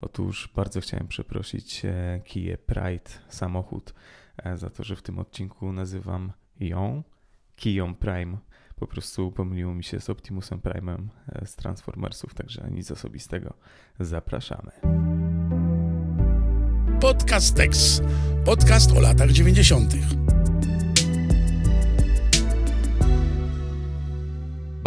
Otóż bardzo chciałem przeprosić e, Kije Pride samochód e, za to, że w tym odcinku nazywam ją Kiją Prime. Po prostu pomyliło mi się z Optimusem Prime'em e, z Transformersów, także nic osobistego. Zapraszamy. Podcast Tex. Podcast o latach 90.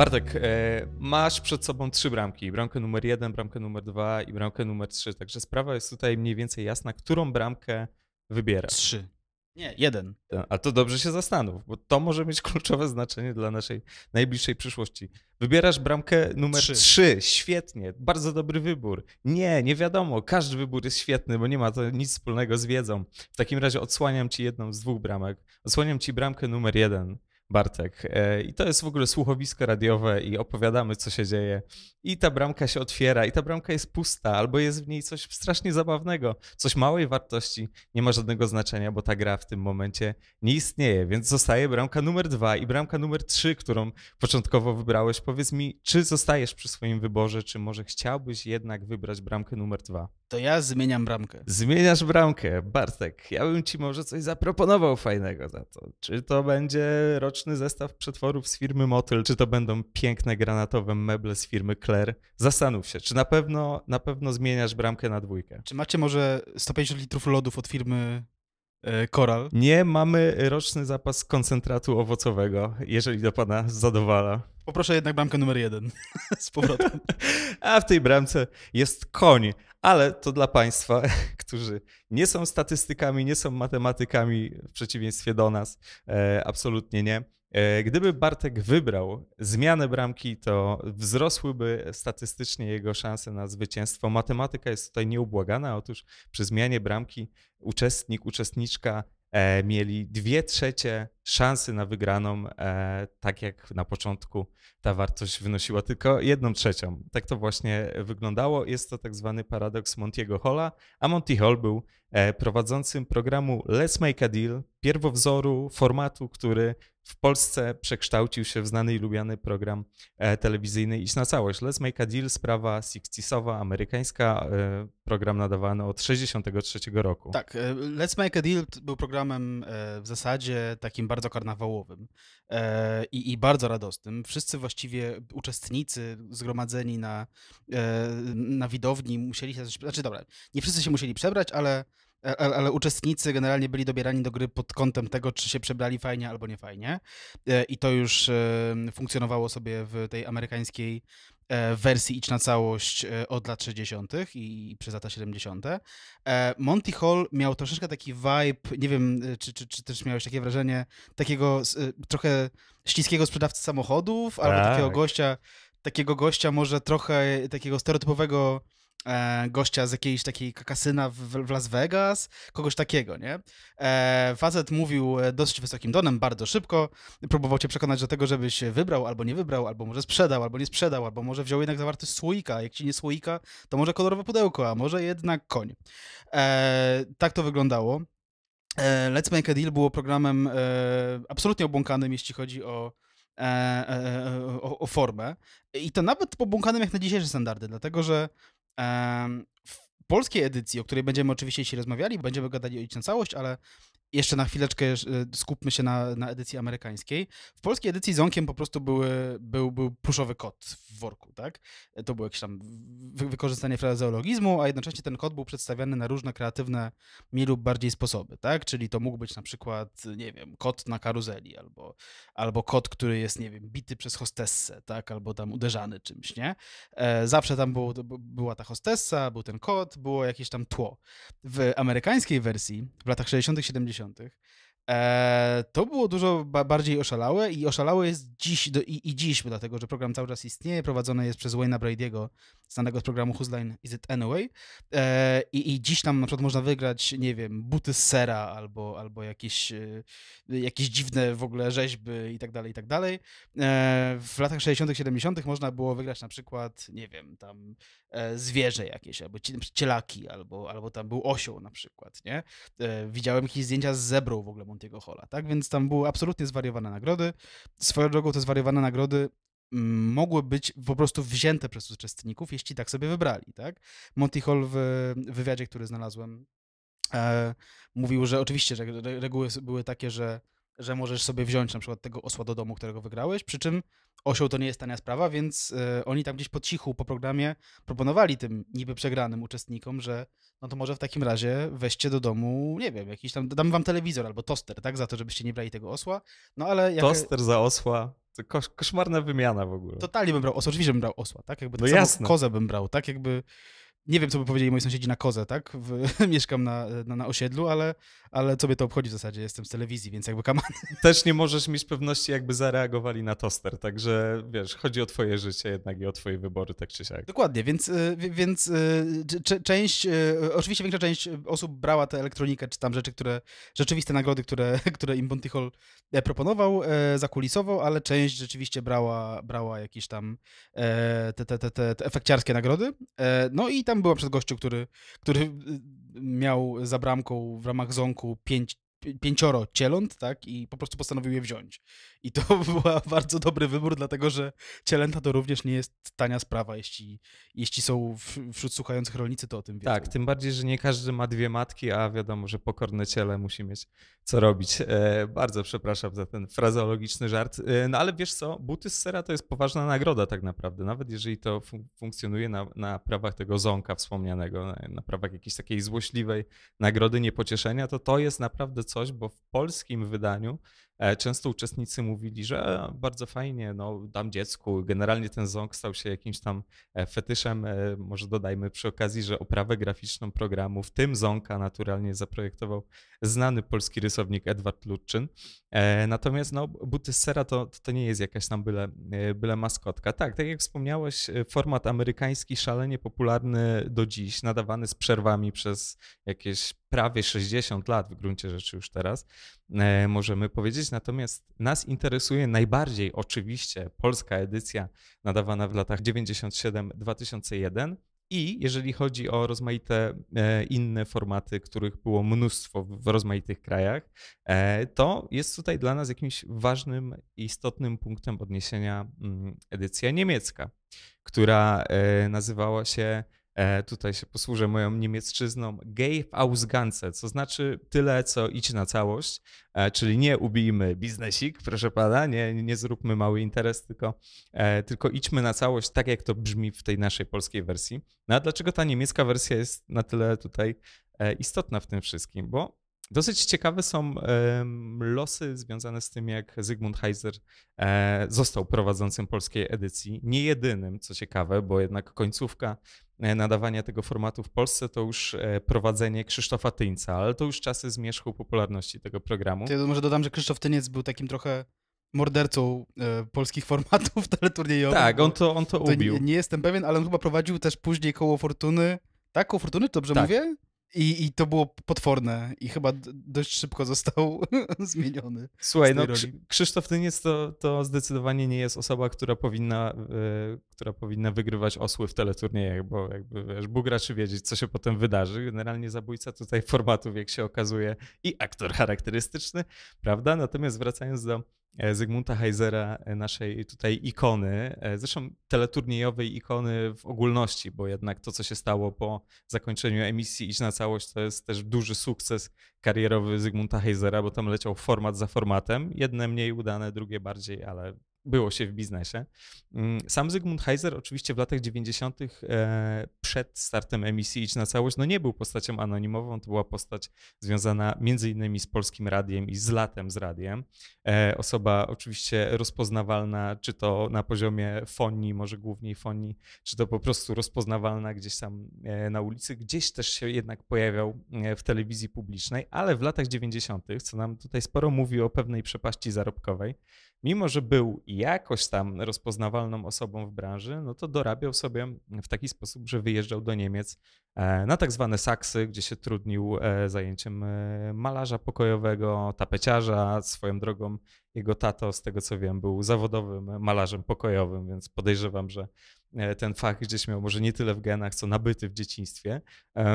Bartek, e, masz przed sobą trzy bramki. Bramkę numer jeden, bramkę numer dwa i bramkę numer trzy. Także sprawa jest tutaj mniej więcej jasna, którą bramkę wybierasz. Trzy. Nie, jeden. A to dobrze się zastanów, bo to może mieć kluczowe znaczenie dla naszej najbliższej przyszłości. Wybierasz bramkę numer trzy. trzy. Świetnie, bardzo dobry wybór. Nie, nie wiadomo, każdy wybór jest świetny, bo nie ma to nic wspólnego z wiedzą. W takim razie odsłaniam ci jedną z dwóch bramek. Odsłaniam ci bramkę numer jeden. Bartek. E, I to jest w ogóle słuchowisko radiowe i opowiadamy, co się dzieje. I ta bramka się otwiera, i ta bramka jest pusta, albo jest w niej coś strasznie zabawnego, coś małej wartości. Nie ma żadnego znaczenia, bo ta gra w tym momencie nie istnieje. Więc zostaje bramka numer dwa i bramka numer trzy, którą początkowo wybrałeś. Powiedz mi, czy zostajesz przy swoim wyborze, czy może chciałbyś jednak wybrać bramkę numer dwa? To ja zmieniam bramkę. Zmieniasz bramkę, Bartek. Ja bym ci może coś zaproponował fajnego za to. Czy to będzie rocz roczny zestaw przetworów z firmy Motyl, czy to będą piękne granatowe meble z firmy Claire. Zastanów się, czy na pewno, na pewno zmieniasz bramkę na dwójkę. Czy macie może 150 litrów lodów od firmy Koral? E, Nie, mamy roczny zapas koncentratu owocowego, jeżeli do pana zadowala. Poproszę jednak bramkę numer jeden z powrotem. A w tej bramce jest koń, ale to dla Państwa, którzy nie są statystykami, nie są matematykami, w przeciwieństwie do nas, e, absolutnie nie. E, gdyby Bartek wybrał zmianę bramki, to wzrosłyby statystycznie jego szanse na zwycięstwo. Matematyka jest tutaj nieubłagana. Otóż przy zmianie bramki uczestnik, uczestniczka e, mieli dwie trzecie szansy na wygraną, e, tak jak na początku ta wartość wynosiła tylko jedną trzecią. Tak to właśnie wyglądało. Jest to tak zwany paradoks Montiego Holla, a Monty Hall był e, prowadzącym programu Let's Make a Deal, pierwowzoru formatu, który w Polsce przekształcił się w znany i lubiany program e, telewizyjny Idź na całość. Let's Make a Deal, sprawa 60sowa, amerykańska, e, program nadawany od 1963 roku. Tak, e, Let's Make a Deal był programem e, w zasadzie takim bardzo karnawałowym e, i, i, bardzo radosnym. Wszyscy właściwie uczestnicy zgromadzeni na, e, na widowni musieli się, znaczy dobra, nie wszyscy się musieli przebrać, ale, ale, ale, uczestnicy generalnie byli dobierani do gry pod kątem tego, czy się przebrali fajnie albo nie fajnie. E, I to już e, funkcjonowało sobie w tej amerykańskiej E, wersji Idź na całość e, od lat 60. i przez lata 70. E, Monty Hall miał troszeczkę taki vibe, nie wiem, czy, czy, czy też miałeś takie wrażenie, takiego trochę śliskiego sprzedawcy samochodów, tak. albo takiego gościa, takiego gościa może trochę takiego stereotypowego e, gościa z jakiejś takiej kasyna w, w Las Vegas, kogoś takiego, nie? E, facet mówił e, dosyć wysokim donem, bardzo szybko, próbował cię przekonać do tego, żebyś wybrał albo nie wybrał, albo może sprzedał, albo nie sprzedał, albo może wziął jednak zawartość słoika, jak ci nie słoika, to może kolorowe pudełko, a może jednak koń. E, tak to wyglądało. E, Let's Make a Deal było programem e, absolutnie obłąkanym, jeśli chodzi o o, o, formę. I to nawet po jak na dzisiejsze standardy, dlatego że w polskiej edycji, o której będziemy oczywiście dzisiaj rozmawiali, będziemy gadali o na całość, ale jeszcze na chwileczkę e, skupmy się na, na edycji amerykańskiej. W polskiej edycji z Onkiem po prostu były, był, był pluszowy kot w worku, tak? E, to było jakieś tam wykorzystanie frazeologizmu, a jednocześnie ten kot był przedstawiany na różne kreatywne, mniej lub bardziej sposoby, tak? Czyli to mógł być na przykład, nie wiem, kot na karuzeli, albo, albo kot, który jest, nie wiem, bity przez hostessę, tak? Albo tam uderzany czymś, nie? E, zawsze tam było, była ta hostessa, był ten kot, było jakieś tam tło. W amerykańskiej wersji w latach 60 70 90. Eee, to było dużo bardziej oszalałe i oszalałe jest dziś do, i, i dziś, dlatego że program cały czas istnieje, prowadzony jest przez Wayne'a Brady'ego, znanego z programu Whose Line Is It Anyway eee, i, i dziś tam na przykład można wygrać, nie wiem, buty z sera albo, albo jakieś, e, jakieś dziwne w ogóle rzeźby i tak dalej, i tak dalej. Eee, w latach 60 70 można było wygrać na przykład, nie wiem, tam e, zwierzę jakieś, albo cielaki, albo, albo tam był osioł na przykład, nie? E, widziałem jakieś zdjęcia z zebrą w ogóle, Montiego Halla, tak? Więc tam były absolutnie zwariowane nagrody. Swoją drogą te zwariowane nagrody mm, mogły być po prostu wzięte przez uczestników, jeśli tak sobie wybrali, tak? Monty Hall w wywiadzie, który znalazłem, e, mówił, że oczywiście że reguły były takie, że że możesz sobie wziąć na przykład tego osła do domu, którego wygrałeś, przy czym osioł to nie jest tania sprawa, więc y, oni tam gdzieś po cichu, po programie proponowali tym niby przegranym uczestnikom, że no to może w takim razie weźcie do domu, nie wiem, jakiś tam, dam wam telewizor albo toster, tak, za to, żebyście nie brali tego osła, no ale... Jak... Toster za osła, to kosz, koszmarna wymiana w ogóle. Totalnie bym brał osła, oczywiście bym brał osła, tak, jakby no tak no jasne. kozę bym brał, tak, jakby nie wiem, co by powiedzieli moi sąsiedzi na kozę, tak? W, mieszkam na, na, na, osiedlu, ale, ale co by to obchodzi w zasadzie? Jestem z telewizji, więc jakby kaman. Też nie możesz mieć pewności, jakby zareagowali na toster, także wiesz, chodzi o twoje życie jednak i o twoje wybory, tak czy siak. Dokładnie, więc, więc część, oczywiście większa część osób brała tę elektronikę, czy tam rzeczy, które, rzeczywiste nagrody, które, które im Bontichol proponował zakulisowo, ale część rzeczywiście brała, brała jakieś tam te, te, te, te, te efekciarskie nagrody. No i tak tam była przed gościu, który, który y, miał za bramką w ramach zonku pięć pięcioro cieląt, tak? I po prostu postanowił je wziąć. I to był bardzo dobry wybór, dlatego że cielęta to również nie jest tania sprawa. Jeśli, jeśli są wśród słuchających rolnicy, to o tym wiedzą. Tak, tym bardziej, że nie każdy ma dwie matki, a wiadomo, że pokorne ciele musi mieć co robić. E, bardzo przepraszam za ten frazeologiczny żart. E, no ale wiesz co, buty z sera to jest poważna nagroda tak naprawdę. Nawet jeżeli to fun funkcjonuje na, na prawach tego zonka wspomnianego, na, na prawach jakiejś takiej złośliwej nagrody niepocieszenia, to to jest naprawdę coś, bo w polskim wydaniu E, często uczestnicy mówili, że bardzo fajnie, no, dam dziecku. Generalnie ten ząg stał się jakimś tam e, fetyszem. E, może dodajmy przy okazji, że oprawę graficzną programu, w tym ząka naturalnie zaprojektował znany polski rysownik Edward Lutczyn. Natomiast no, buty z sera to, to nie jest jakaś tam byle, byle maskotka. Tak, tak jak wspomniałeś, format amerykański szalenie popularny do dziś, nadawany z przerwami przez jakieś prawie 60 lat w gruncie rzeczy już teraz. E, możemy powiedzieć. Natomiast nas interesuje najbardziej oczywiście polska edycja nadawana w latach 97-2001. I jeżeli chodzi o rozmaite e, inne formaty, których było mnóstwo w rozmaitych krajach, e, to jest tutaj dla nas jakimś ważnym, istotnym punktem odniesienia mm, edycja niemiecka, która nazywała się E, tutaj się posłużę moją niemiecczyzną, gave ausgance, co znaczy tyle, co idź na całość, e, czyli nie ubijmy biznesik, proszę pana, nie, nie zróbmy mały interes, tylko, e, tylko idźmy na całość, tak jak to brzmi w tej naszej polskiej wersji. No a dlaczego ta niemiecka wersja jest na tyle tutaj e, istotna w tym wszystkim? Bo Dosyć ciekawe są losy związane z tym, jak Zygmunt Heiser e, został prowadzącym polskiej edycji. Nie jedynym, co ciekawe, bo jednak końcówka e, nadawania tego formatu w Polsce to już e, prowadzenie Krzysztofa Tyńca, ale to już czasy zmierzchu popularności tego programu. To ja może dodam, że Krzysztof Tyniec był takim trochę mordercą e, polskich formatów teleturniejowych. Tak, on to, on to, to ubił. Nie, nie, jestem pewien, ale on chyba prowadził też później koło Fortuny. Tak, koło Fortuny, dobrze tak. mówię? I, I to było potworne i chyba dość szybko został zmieniony. Słuchaj, no Krzy Krzysztof Tyniec to, to zdecydowanie nie jest osoba, która powinna, y, która powinna wygrywać osły w teleturniejach, bo jakby wiesz, Bóg raczy wiedzieć, co się potem wydarzy. Generalnie zabójca tutaj formatów, jak się okazuje, i aktor charakterystyczny, prawda? Natomiast wracając do E, Zygmunta Heizera, e, naszej tutaj ikony, e, zresztą teleturniejowej ikony w ogólności, bo jednak to, co się stało po zakończeniu emisji Iść na całość, to jest też duży sukces karierowy Zygmunta Heizera, bo tam leciał format za formatem, jedne mniej udane, drugie bardziej, ale było się w biznesie. Mm, sam Zygmunt Heiser oczywiście w latach 90. E, przed startem emisji Idź na całość no nie był postacią anonimową, to była postać związana między innymi z Polskim Radiem i z latem z radiem. E, osoba oczywiście rozpoznawalna, czy to na poziomie fonii, może głównie fonii, czy to po prostu rozpoznawalna gdzieś tam e, na ulicy, gdzieś też się jednak pojawiał w telewizji publicznej, ale w latach 90., co nam tutaj sporo mówi o pewnej przepaści zarobkowej, mimo że był jakoś tam rozpoznawalną osobą w branży, no to dorabiał sobie w taki sposób, że wyjeżdżał do Niemiec e, na tak zwane saksy, gdzie się trudnił e, zajęciem e, malarza pokojowego, tapeciarza. Swoją drogą jego tato, z tego co wiem, był zawodowym malarzem pokojowym, więc podejrzewam, że ten fach gdzieś miał może nie tyle w genach, co nabyty w dzieciństwie.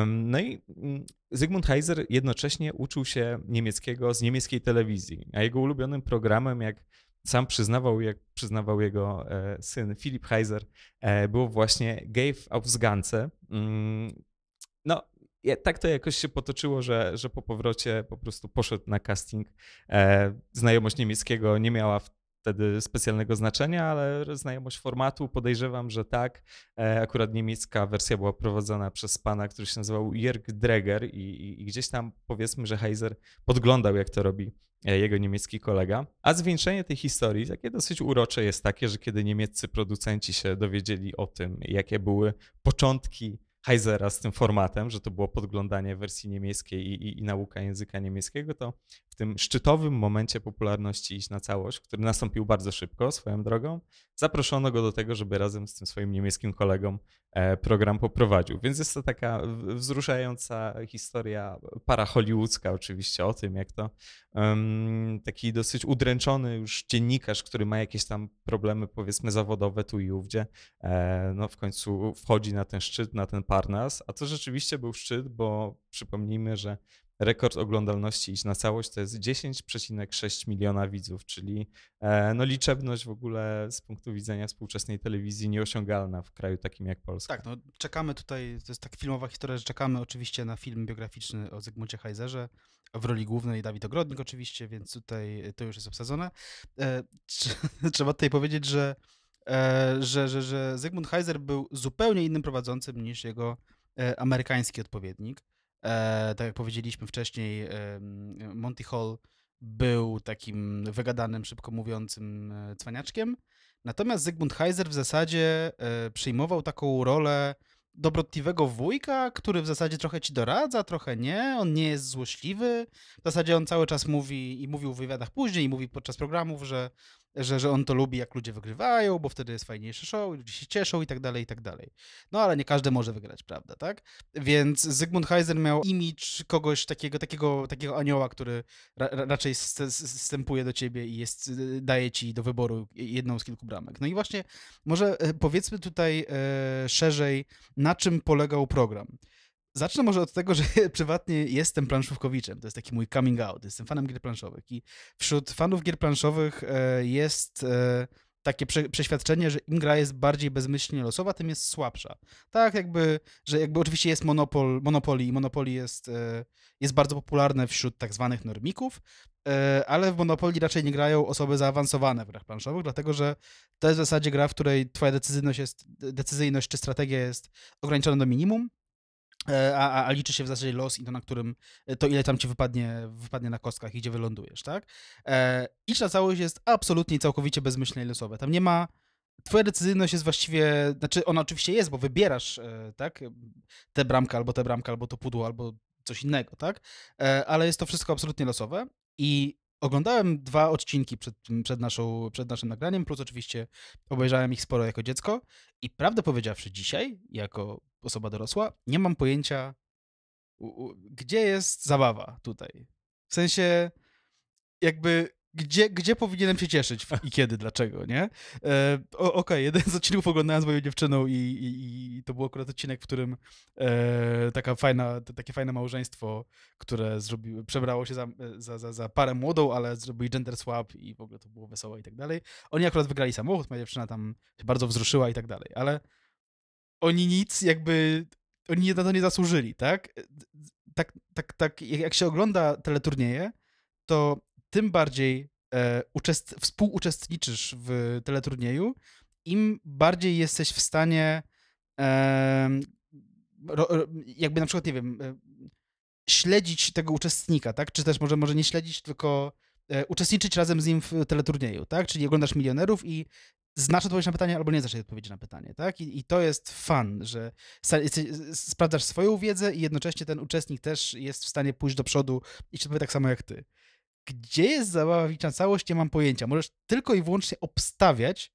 No i mm, Zygmunt Heiser jednocześnie uczył się niemieckiego z niemieckiej telewizji, a jego ulubionym programem, jak sam przyznawał, jak przyznawał jego e, syn Filip Heiser, e, było właśnie gave Aufsgance. Mm, no, tak to jakoś się potoczyło, że, że po powrocie po prostu poszedł na casting. E, znajomość niemieckiego nie miała w wtedy specjalnego znaczenia, ale znajomość formatu podejrzewam, że tak. E, akurat niemiecka wersja była prowadzona przez pana, który się nazywał Jörg Dreger i, i, i gdzieś tam powiedzmy, że Heiser podglądał, jak to robi e, jego niemiecki kolega. A zwieńczenie tej historii, takie dosyć urocze, jest takie, że kiedy niemieccy producenci się dowiedzieli o tym, jakie były początki Heisera z tym formatem, że to było podglądanie wersji niemieckiej i, i, i nauka języka niemieckiego, to w tym szczytowym momencie popularności iść na całość, który nastąpił bardzo szybko swoją drogą, zaproszono go do tego, żeby razem z tym swoim niemieckim kolegą e, program poprowadził. Więc jest to taka wzruszająca historia para hollywoodzka oczywiście o tym, jak to um, taki dosyć udręczony już dziennikarz, który ma jakieś tam problemy powiedzmy zawodowe tu i ówdzie, e, no w końcu wchodzi na ten szczyt, na ten Parnas, a to rzeczywiście był szczyt, bo przypomnijmy, że rekord oglądalności iść na całość to jest 10,6 miliona widzów, czyli e, no, liczebność w ogóle z punktu widzenia współczesnej telewizji nieosiągalna w kraju takim jak Polska. Tak, no czekamy tutaj, to jest tak filmowa historia, że czekamy oczywiście na film biograficzny o Zygmuncie Heiserze, w roli głównej Dawid Ogrodnik oczywiście, więc tutaj to już jest obsadzone. E, trzeba tutaj powiedzieć, że, e, że, że, że Zygmunt Heiser był zupełnie innym prowadzącym niż jego amerykański odpowiednik. E, tak jak powiedzieliśmy wcześniej, e, Monty Hall był takim wygadanym, szybko mówiącym e, cwaniaczkiem. Natomiast Zygmunt Heiser w zasadzie e, przyjmował taką rolę dobrotliwego wujka, który w zasadzie trochę ci doradza, trochę nie, on nie jest złośliwy. W zasadzie on cały czas mówi i mówił w wywiadach później, i mówi podczas programów, że, że, że on to lubi, jak ludzie wygrywają, bo wtedy jest fajniejszy show, ludzie się cieszą i tak dalej, i tak dalej. No ale nie każdy może wygrać, prawda, tak? Więc Zygmunt Heiser miał imidż kogoś takiego, takiego, takiego anioła, który ra raczej wstępuje do ciebie i jest, y, daje ci do wyboru jedną z kilku bramek. No i właśnie może e, powiedzmy tutaj e, szerzej, na czym polegał program. Zacznę może od tego, że prywatnie jestem planszówkowiczem. To jest taki mój coming out. Jestem fanem gier planszowych. I wśród fanów gier planszowych e, jest e, takie przeświadczenie, że im gra jest bardziej bezmyślnie losowa, tym jest słabsza. Tak, jakby, że jakby oczywiście jest monopol, monopoli i monopoli jest, e, jest bardzo popularne wśród tak zwanych normików, E, ale w Monopolii raczej nie grają osoby zaawansowane w grach planszowych, dlatego że to jest w zasadzie gra, w której twoja decyzyjność, jest, decyzyjność czy strategia jest ograniczona do minimum, e, a, a, a, liczy się w zasadzie los i to, na którym, to ile tam ci wypadnie, wypadnie na kostkach i gdzie wylądujesz, tak? E, I ta całość jest absolutnie całkowicie bezmyślna i losowa. Tam nie ma Twoja decyzyjność jest właściwie, znaczy ona oczywiście jest, bo wybierasz, tak, tę bramkę, albo tę bramkę, albo to pudło, albo coś innego, tak? Ale jest to wszystko absolutnie losowe i oglądałem dwa odcinki przed, przed, naszą, przed naszym nagraniem, plus oczywiście obejrzałem ich sporo jako dziecko. I prawdę powiedziawszy, dzisiaj, jako osoba dorosła, nie mam pojęcia, u, u, gdzie jest zabawa tutaj. W sensie, jakby gdzie, gdzie powinienem się cieszyć i kiedy, dlaczego, nie? E, Okej, okay, jeden z odcinków oglądałem z moją dziewczyną i, i, i to był akurat odcinek, w którym e, taka fajna, takie fajne małżeństwo, które przebrało się za, za, za, za parę młodą, ale zrobili gender swap i w ogóle to było wesołe i tak dalej. Oni akurat wygrali samochód, moja dziewczyna tam się bardzo wzruszyła i tak dalej, ale oni nic jakby, oni na to nie zasłużyli, tak? E, tak, tak, tak jak się ogląda teleturnieje, to tym bardziej e, uczest- współuczestniczysz w teleturnieju, im bardziej jesteś w stanie e, ro, jakby na przykład, nie wiem, e, śledzić tego uczestnika, tak? Czy też może, może nie śledzić, tylko e, uczestniczyć razem z nim w teleturnieju, tak? Czyli oglądasz milionerów i znasz odpowiedź na pytanie albo nie znasz odpowiedzi na pytanie, tak? I, i to jest fan, że sprawdzasz swoją wiedzę i jednocześnie ten uczestnik też jest w stanie pójść do przodu i się odpowie tak samo jak ty. Gdzie jest zabawiczna całość, nie mam pojęcia. Możesz tylko i wyłącznie obstawiać,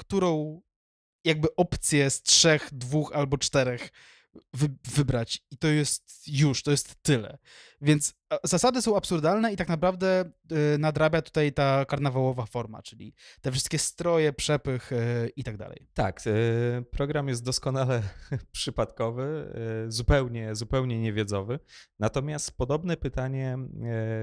którą jakby opcję z trzech, dwóch albo czterech wy wybrać i to jest już, to jest tyle. Więc zasady są absurdalne i tak naprawdę y, nadrabia tutaj ta karnawałowa forma, czyli te wszystkie stroje, przepych y, i tak dalej. Tak, y, program jest doskonale przypadkowy, y, zupełnie, zupełnie niewiedzowy. Natomiast podobne pytanie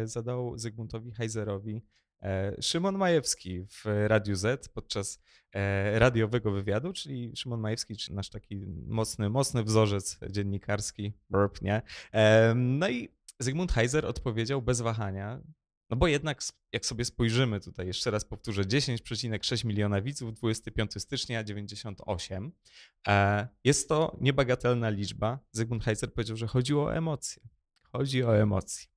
y, zadał Zygmuntowi Heiserowi E, Szymon Majewski w Radiu Z podczas e, radiowego wywiadu, czyli Szymon Majewski, czyli nasz taki mocny, mocny wzorzec dziennikarski, burp, nie? E, no i Zygmunt Heiser odpowiedział bez wahania, no bo jednak, jak sobie spojrzymy tutaj, jeszcze raz powtórzę, 10,6 miliona widzów, 25 stycznia 98. Jest to niebagatelna liczba. Zygmunt Heiser powiedział, że chodzi o emocje. Chodzi o emocje.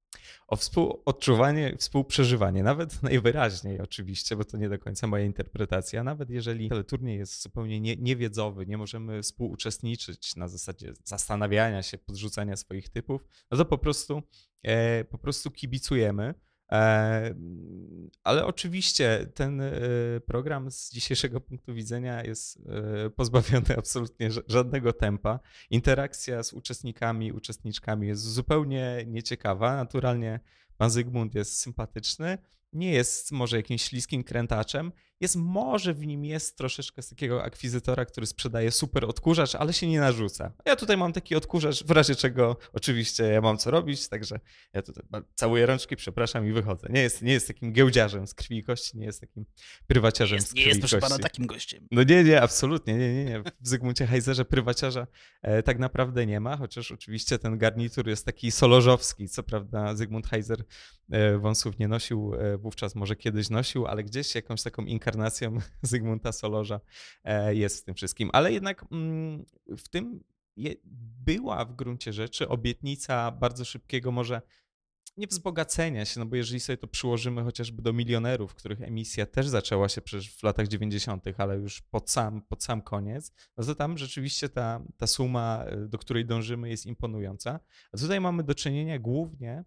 O współodczuwanie, współprzeżywanie, nawet najwyraźniej oczywiście, bo to nie do końca moja interpretacja, nawet jeżeli turniej jest zupełnie nie, niewiedzowy, nie możemy współuczestniczyć na zasadzie zastanawiania się, podrzucania swoich typów, no to po prostu, e, po prostu kibicujemy E, mm, ale oczywiście ten y, program z dzisiejszego punktu widzenia jest y, pozbawiony absolutnie żadnego tempa. Interakcja z uczestnikami, uczestniczkami jest zupełnie nieciekawa. Naturalnie pan Zygmunt jest sympatyczny, nie jest może jakimś śliskim krętaczem, jest może w nim jest troszeczkę z takiego akwizytora, który sprzedaje super odkurzacz, ale się nie narzuca. Ja tutaj mam taki odkurzacz, w razie czego oczywiście ja mam co robić, także ja tutaj całuję rączki, przepraszam i wychodzę. Nie jest, nie jest takim giełdziarzem z krwi i kości, nie jest takim prywaciarzem jest, z krwi Nie jest, proszę kości. pana, takim gościem. No nie, nie, absolutnie, nie, nie, nie. W Zygmuncie Heizerze prywaciarza e, tak naprawdę nie ma, chociaż oczywiście ten garnitur jest taki solożowski. Co prawda Zygmunt Heizer e, wąsów nie nosił, e, wówczas może kiedyś nosił, ale gdzieś jakąś taką inkarnację reinkarnacją Zygmunta Solorza e, jest w tym wszystkim. Ale jednak mm, w tym była w gruncie rzeczy obietnica bardzo szybkiego, może nie wzbogacenia się, no bo jeżeli sobie to przyłożymy chociażby do milionerów, których emisja też zaczęła się przecież w latach 90., ale już pod sam, pod sam koniec, no to tam rzeczywiście ta, ta suma, do której dążymy, jest imponująca. A tutaj mamy do czynienia głównie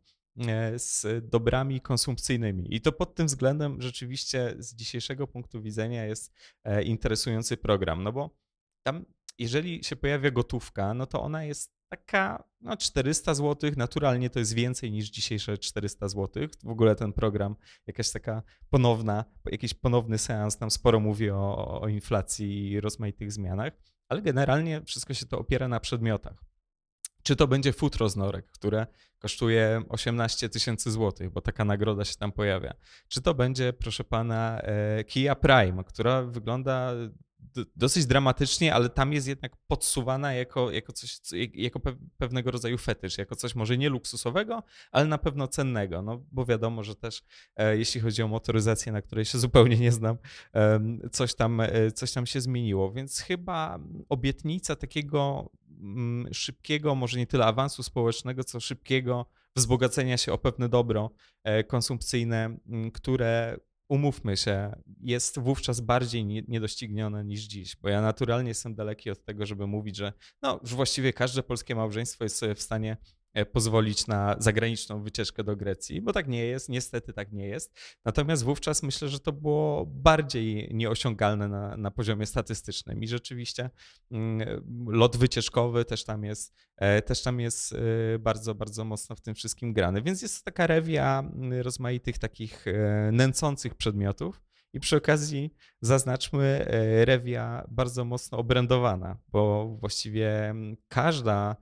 E, z dobrami konsumpcyjnymi. I to pod tym względem rzeczywiście z dzisiejszego punktu widzenia jest e, interesujący program, no bo tam, jeżeli się pojawia gotówka, no to ona jest taka no 400 zł, naturalnie to jest więcej niż dzisiejsze 400 zł. W ogóle ten program, jakaś taka ponowna, jakiś ponowny seans tam sporo mówi o, o inflacji i rozmaitych zmianach, ale generalnie wszystko się to opiera na przedmiotach. Czy to będzie futro z norek, które kosztuje 18 tysięcy złotych, bo taka nagroda się tam pojawia. Czy to będzie, proszę pana, e, Kia Prime, która wygląda dosyć dramatycznie, ale tam jest jednak podsuwana jako, jako, coś, jako pewnego rodzaju fetysz, jako coś może nie luksusowego, ale na pewno cennego, no bo wiadomo, że też e, jeśli chodzi o motoryzację, na której się zupełnie nie znam, coś tam, e, coś tam się zmieniło, więc chyba obietnica takiego mm, szybkiego, może nie tyle awansu społecznego, co szybkiego wzbogacenia się o pewne dobro e, konsumpcyjne, mm, które umówmy się, jest wówczas bardziej niedoścignione niż dziś, bo ja naturalnie jestem daleki od tego, żeby mówić, że no, już właściwie każde polskie małżeństwo jest sobie w stanie E, pozwolić na zagraniczną wycieczkę do Grecji, bo tak nie jest, niestety tak nie jest. Natomiast wówczas myślę, że to było bardziej nieosiągalne na, na poziomie statystycznym i rzeczywiście mm, lot wycieczkowy też tam jest, e, też tam jest e, bardzo, bardzo mocno w tym wszystkim grany. Więc jest taka rewia mm, rozmaitych takich nęcących przedmiotów. I przy okazji zaznaczmy rewia bardzo mocno obrędowana, bo właściwie mm, każda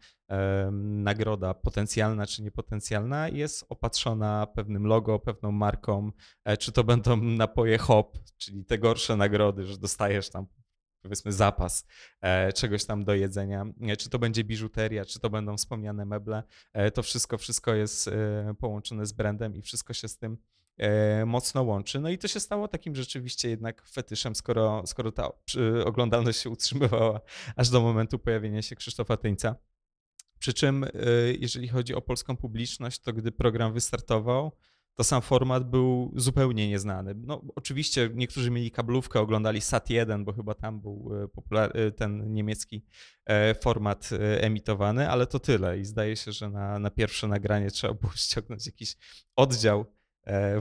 nagroda potencjalna czy niepotencjalna jest opatrzona pewnym logo, pewną marką, e, czy to będą napoje hop, czyli te gorsze nagrody, że dostajesz tam powiedzmy zapas e, czegoś tam do jedzenia, e, czy to będzie biżuteria, czy to będą wspomniane meble, to wszystko, wszystko jest połączone z brandem i wszystko się z tym mocno łączy. No i to się stało takim rzeczywiście jednak fetyszem, skoro, skoro ta oglądalność się utrzymywała aż do momentu pojawienia się Krzysztofa Tyńca. Przy czym, e, jeżeli chodzi o polską publiczność, to gdy program wystartował, to sam format był zupełnie nieznany. No, oczywiście niektórzy mieli kablówkę, oglądali SAT1, bo chyba tam był e, e, ten niemiecki format emitowany, ale to tyle. I zdaje się, że na, na pierwsze nagranie trzeba było ściągnąć jakiś oddział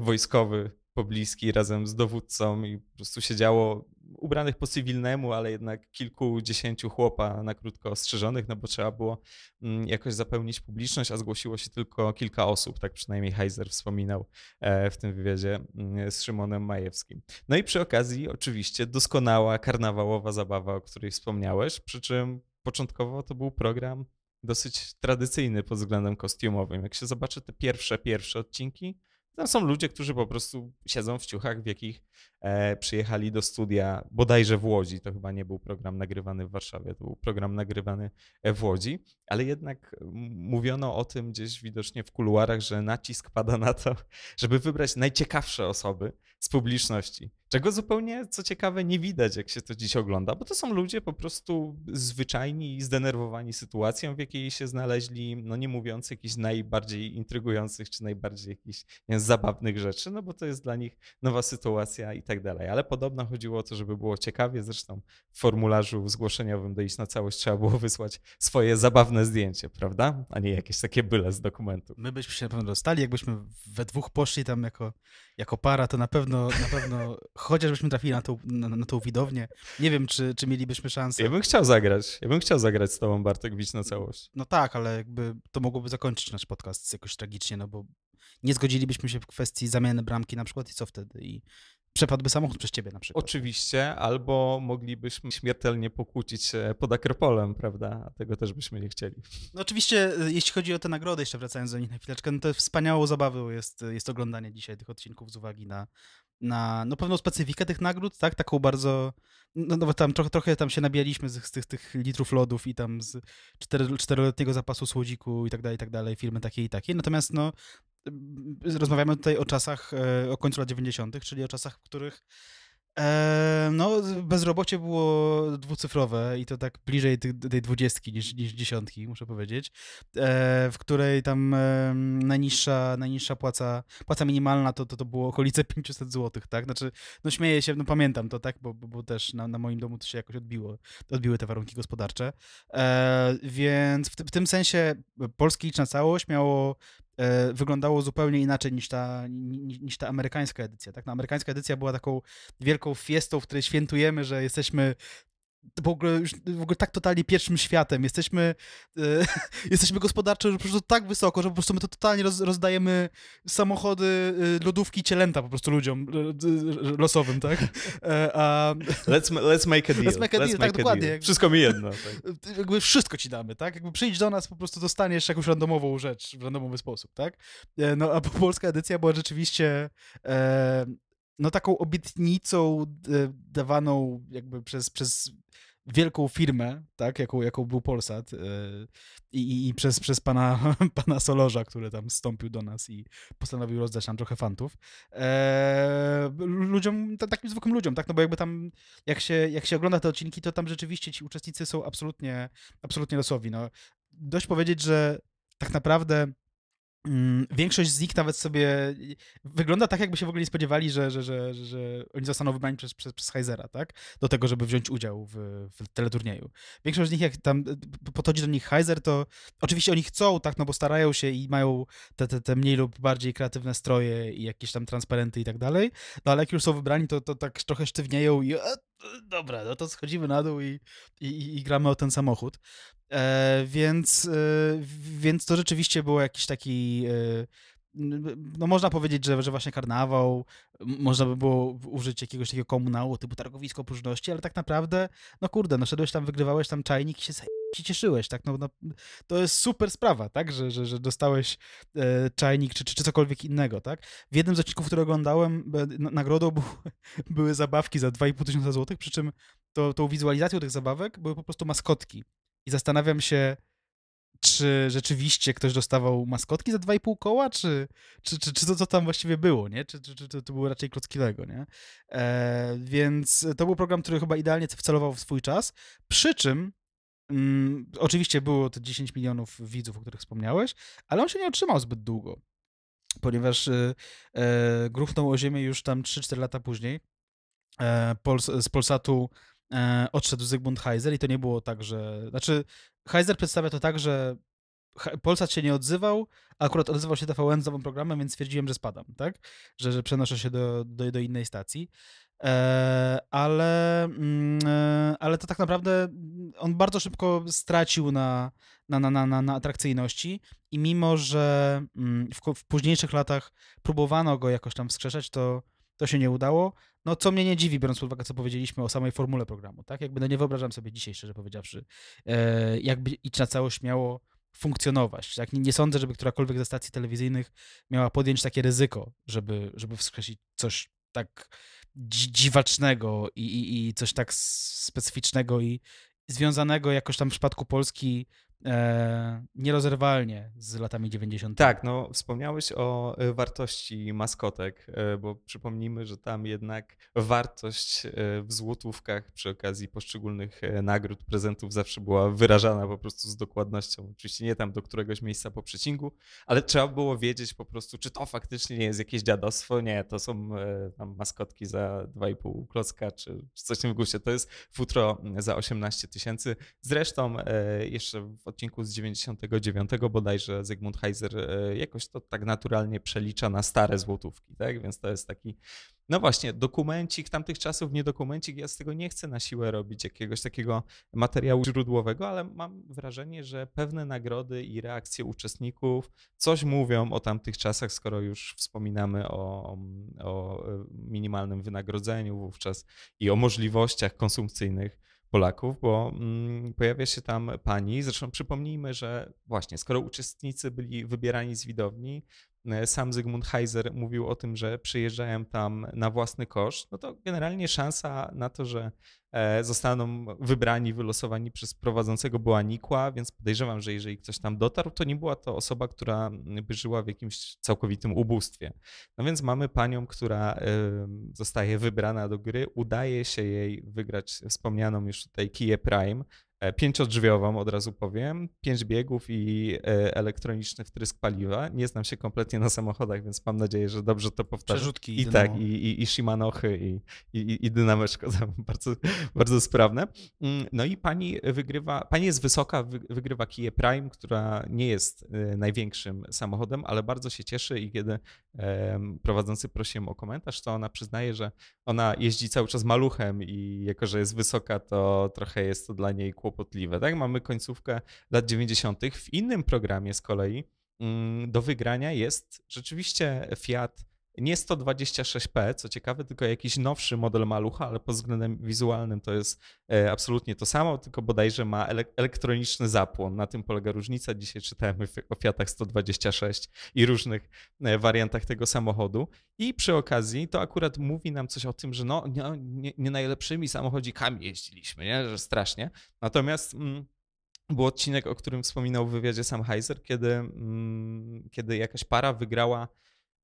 wojskowy pobliski razem z dowódcą i po prostu siedziało ubranych po cywilnemu, ale jednak kilkudziesięciu chłopa na krótko ostrzeżonych, no bo trzeba było mm, jakoś zapełnić publiczność, a zgłosiło się tylko kilka osób, tak przynajmniej Heiser wspominał e, w tym wywiadzie mm, z Szymonem Majewskim. No i przy okazji oczywiście doskonała karnawałowa zabawa, o której wspomniałeś, przy czym początkowo to był program dosyć tradycyjny pod względem kostiumowym. Jak się zobaczy te pierwsze, pierwsze odcinki, tam są ludzie, którzy po prostu siedzą w ciuchach, w jakich E, przyjechali do studia bodajże w Łodzi. To chyba nie był program nagrywany w Warszawie, to był program nagrywany e, w Łodzi, ale jednak mówiono o tym gdzieś widocznie w kuluarach, że nacisk pada na to, żeby wybrać najciekawsze osoby z publiczności. Czego zupełnie, co ciekawe, nie widać, jak się to dziś ogląda, bo to są ludzie po prostu zwyczajni i zdenerwowani sytuacją, w jakiej się znaleźli, no nie mówiąc jakichś najbardziej intrygujących czy najbardziej jakichś nie, zabawnych rzeczy, no bo to jest dla nich nowa sytuacja i tak tak dalej. Ale podobno chodziło o to, żeby było ciekawie. Zresztą w formularzu zgłoszeniowym do iść na całość trzeba było wysłać swoje zabawne zdjęcie, prawda? A nie jakieś takie byle z dokumentu. My byśmy się na pewno dostali, jakbyśmy we dwóch poszli tam jako, jako para, to na pewno, na pewno chociażbyśmy trafili na tą, na, na tą widownię. Nie wiem, czy, czy mielibyśmy szansę. Ja bym chciał zagrać. Ja bym chciał zagrać z tobą, Bartek, bić na całość. No tak, ale jakby to mogłoby zakończyć nasz podcast jakoś tragicznie, no bo nie zgodzilibyśmy się w kwestii zamiany bramki na przykład i co wtedy? I przepadłby samochód przez ciebie na przykład. Oczywiście, albo moglibyśmy śmiertelnie pokłócić się pod Akropolem, prawda? A tego też byśmy nie chcieli. No oczywiście, y, jeśli chodzi o te nagrody, jeszcze wracając do nich na chwileczkę, no to wspaniałą zabawą jest, y, jest oglądanie dzisiaj tych odcinków z uwagi na, na no pewną specyfikę tych nagród, tak? Taką bardzo, no, no tam trochę, trochę tam się nabijaliśmy z, z tych, tych litrów lodów i tam z czteroletniego zapasu słodziku i tak dalej, i tak dalej, filmy takie i takie. Natomiast no Y, y, rozmawiamy tutaj o czasach, e, o końcu lat 90., czyli o czasach, w których e, no, bezrobocie było dwucyfrowe i to tak bliżej tej dwudziestki niż, niż dziesiątki, muszę powiedzieć, e, w której tam najniższa, najniższa płaca, płaca minimalna to, to, to było okolice 500 zł, tak? Znaczy, no śmieję się, no pamiętam to, tak? Bo, bo, bo też na, na, moim domu to się jakoś odbiło, odbiły te warunki gospodarcze. Więc w, w tym sensie Polski Licz na Całość miało E, wyglądało zupełnie inaczej niż ta, niż ta amerykańska edycja. Tak? No, amerykańska edycja była taką wielką fiestą, w której świętujemy, że jesteśmy w ogóle, już, w ogóle tak totalnie pierwszym światem. Jesteśmy, y, jesteśmy gospodarczo po prostu tak wysoko, że po prostu my to totalnie roz, rozdajemy samochody, e, lodówki, cielęta po prostu ludziom e, losowym, tak? A, let's, let's make a deal. Let's make a deal, let's tak, dokładnie. Deal. Wszystko mi jedno. Tak. Jakby wszystko ci damy, tak? Jakby przyjdź do nas, po prostu dostaniesz jakąś randomową rzecz w randomowy sposób, tak? No a polska edycja była rzeczywiście e, no taką obietnicą dawaną jakby przez, przez wielką firmę, tak, jaką, jaką był Polsat e, i, i, przez, przez pana, pana Solorza, który tam wstąpił do nas i postanowił rozdać nam trochę fantów. E, ludziom, takim zwykłym ludziom, tak, no bo jakby tam, jak się, jak się ogląda te odcinki, to tam rzeczywiście ci uczestnicy są absolutnie, absolutnie losowi, no. Dość powiedzieć, że tak naprawdę Mm, większość z nich nawet sobie wygląda tak, jakby się w ogóle nie spodziewali, że, że, że, że oni zostaną wybrani przez, przez, przez Heizera, tak? Do tego, żeby wziąć udział w, w teleturnieju. Większość z nich, jak tam e, podchodzi do nich Heizer, to oczywiście oni chcą, tak, no bo starają się i mają te, te, te mniej lub bardziej kreatywne stroje i jakieś tam transparenty i tak dalej, no ale jak już są wybrani, to, to tak trochę sztywnieją i e, dobra, no to schodzimy na dół i, i, i gramy o ten samochód. E, więc, e, więc to rzeczywiście było jakiś taki. E, no można powiedzieć, że, że właśnie karnawał, można by było użyć jakiegoś takiego komunału typu targowisko próżności, ale tak naprawdę, no kurde, no szedłeś tam, wygrywałeś tam czajnik i się się cieszyłeś, tak? No, no, to jest super sprawa, tak? Że, że, że dostałeś e, czajnik czy, czy, czy cokolwiek innego, tak? W jednym z odcinków, który oglądałem, no, nagrodą był, były zabawki za 2,5 tysiąca złotych, przy czym to, tą wizualizacją tych zabawek były po prostu maskotki. I zastanawiam się, czy rzeczywiście ktoś dostawał maskotki za 2,5 koła, czy, czy, czy, czy to co tam właściwie było, nie? Czy, czy, czy to, to było raczej klocki Lego, nie? E, więc to był program, który chyba idealnie wcelował w swój czas, przy czym Mm, oczywiście było te 10 milionów widzów, o których wspomniałeś, ale on się nie otrzymał zbyt długo, ponieważ y, e, e, o ziemię już tam 3-4 lata później. E, z Polsatu e, odszedł Zygmunt Heiser i to nie było tak, że... Znaczy, Heiser przedstawia to tak, że Polsat się nie odzywał, a akurat odzywał się TVN z nowym programem, więc stwierdziłem, że spadam, tak? Że, że przenoszę się do, do, do innej stacji. E, ale, mm, e, ale to tak naprawdę mm, on bardzo szybko stracił na, na, na, na, na atrakcyjności i mimo, że mm, w, w późniejszych latach próbowano go jakoś tam wskrzeszać, to to się nie udało. No, co mnie nie dziwi, biorąc pod uwagę, co powiedzieliśmy o samej formule programu, tak? Jakby, no nie wyobrażam sobie dzisiaj, szczerze powiedziawszy, e, jakby Idź na całość miało funkcjonować. Tak? Nie, nie sądzę, żeby którakolwiek ze stacji telewizyjnych miała podjąć takie ryzyko, żeby, żeby wskrzesić coś tak dziwacznego i, i, i coś tak specyficznego i związanego jakoś tam w przypadku Polski e, nierozerwalnie z latami 90. Tak, no wspomniałeś o e, wartości maskotek, e, bo przypomnijmy, że tam jednak wartość e, w złotówkach przy okazji poszczególnych nagród, prezentów zawsze była wyrażana po prostu z dokładnością. Oczywiście nie tam do któregoś miejsca po przecinku, ale trzeba było wiedzieć po prostu, czy to faktycznie nie jest jakieś dziadostwo, nie, to są tam maskotki za 2,5 klocka, czy coś w tym guście. To jest futro za 18 tysięcy. Zresztą jeszcze w w odcinku z 99 bodajże Zygmunt Heiser e, jakoś to tak naturalnie przelicza na stare złotówki, tak? Więc to jest taki, no właśnie, dokumencik tamtych czasów, nie dokumencik. Ja z tego nie chcę na siłę robić jakiegoś takiego materiału źródłowego, ale mam wrażenie, że pewne nagrody i reakcje uczestników coś mówią o tamtych czasach, skoro już wspominamy o, o e, minimalnym wynagrodzeniu wówczas i o możliwościach konsumpcyjnych Polaków, bo mm, pojawia się tam pani. Zresztą przypomnijmy, że właśnie skoro uczestnicy byli wybierani z widowni, E, sam Zygmunt Heiser mówił o tym, że przyjeżdżają tam na własny koszt, no to generalnie szansa na to, że e, zostaną wybrani, wylosowani przez prowadzącego była nikła, więc podejrzewam, że jeżeli ktoś tam dotarł, to nie była to osoba, która by żyła w jakimś całkowitym ubóstwie. No więc mamy panią, która zostaje wybrana do gry, udaje się jej wygrać wspomnianą już tutaj Kiję Prime, E, pięciodrzwiową od razu powiem, pięć biegów i e, elektroniczny wtrysk paliwa. Nie znam się kompletnie na samochodach, więc mam nadzieję, że dobrze to powtarzam. Przerzutki i, tak, i, i, i Shimanochy, i, i, i dynameczko tam bardzo, bardzo sprawne. Mm, no i pani wygrywa, pani jest wysoka, wygrywa Kia Prime, która nie jest e, największym samochodem, ale bardzo się cieszy i kiedy prowadzący prosi ją o komentarz, to ona przyznaje, że ona jeździ cały czas maluchem i jako, że jest wysoka, to trochę jest to dla niej kłopot kłopotliwe. Tak? Mamy końcówkę lat 90. W innym programie z kolei mm, do wygrania jest rzeczywiście Fiat nie 126p, co ciekawe, tylko jakiś nowszy model malucha, ale pod względem wizualnym to jest e, absolutnie to samo, tylko bodajże ma elektroniczny zapłon. Na tym polega różnica. Dzisiaj czytamy o Fiatach 126 i różnych e, wariantach tego samochodu. I przy okazji to akurat mówi nam coś o tym, że no, nie, nie najlepszymi samochodzikami jeździliśmy, nie? że strasznie. Natomiast. Mm, był odcinek, o którym wspominał w wywiadzie sam Heiser, kiedy, mm, kiedy jakaś para wygrała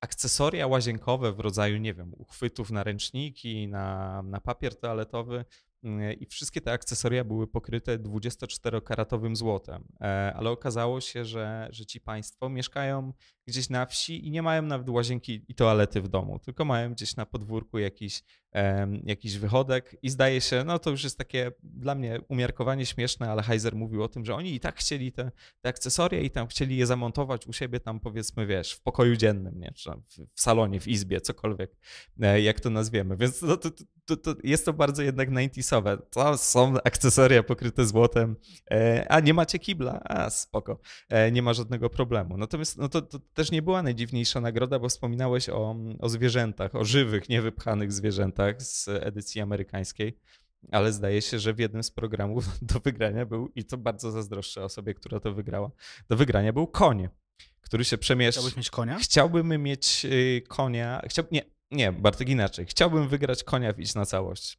akcesoria łazienkowe w rodzaju, nie wiem, uchwytów na ręczniki, na, na papier toaletowy mm, i wszystkie te akcesoria były pokryte 24-karatowym złotem, e, ale okazało się, że, że ci państwo mieszkają gdzieś na wsi i nie mają nawet łazienki i toalety w domu, tylko mają gdzieś na podwórku jakiś jakiś wychodek i zdaje się, no to już jest takie dla mnie umiarkowanie śmieszne, ale Heiser mówił o tym, że oni i tak chcieli te, te akcesoria i tam chcieli je zamontować u siebie tam powiedzmy, wiesz, w pokoju dziennym, nie? Czy w, salonie, w izbie, cokolwiek, e, jak to nazwiemy. Więc no to, to, to, jest to bardzo jednak 90 To są akcesoria pokryte złotem, e, a nie macie kibla, a spoko, e, nie ma żadnego problemu. Natomiast no to, to też nie była najdziwniejsza nagroda, bo wspominałeś o, o zwierzętach, o żywych, niewypchanych zwierzętach tak, z edycji amerykańskiej, ale zdaje się, że w jednym z programów do wygrania był, i to bardzo zazdroszczę osobie, która to wygrała, do wygrania był konie, który się przemieszczał. Chciałbyś mieć konia? Chciałbym mieć y, konia. Chciał... Nie, nie, Bartek inaczej. Chciałbym wygrać konia w iść na całość.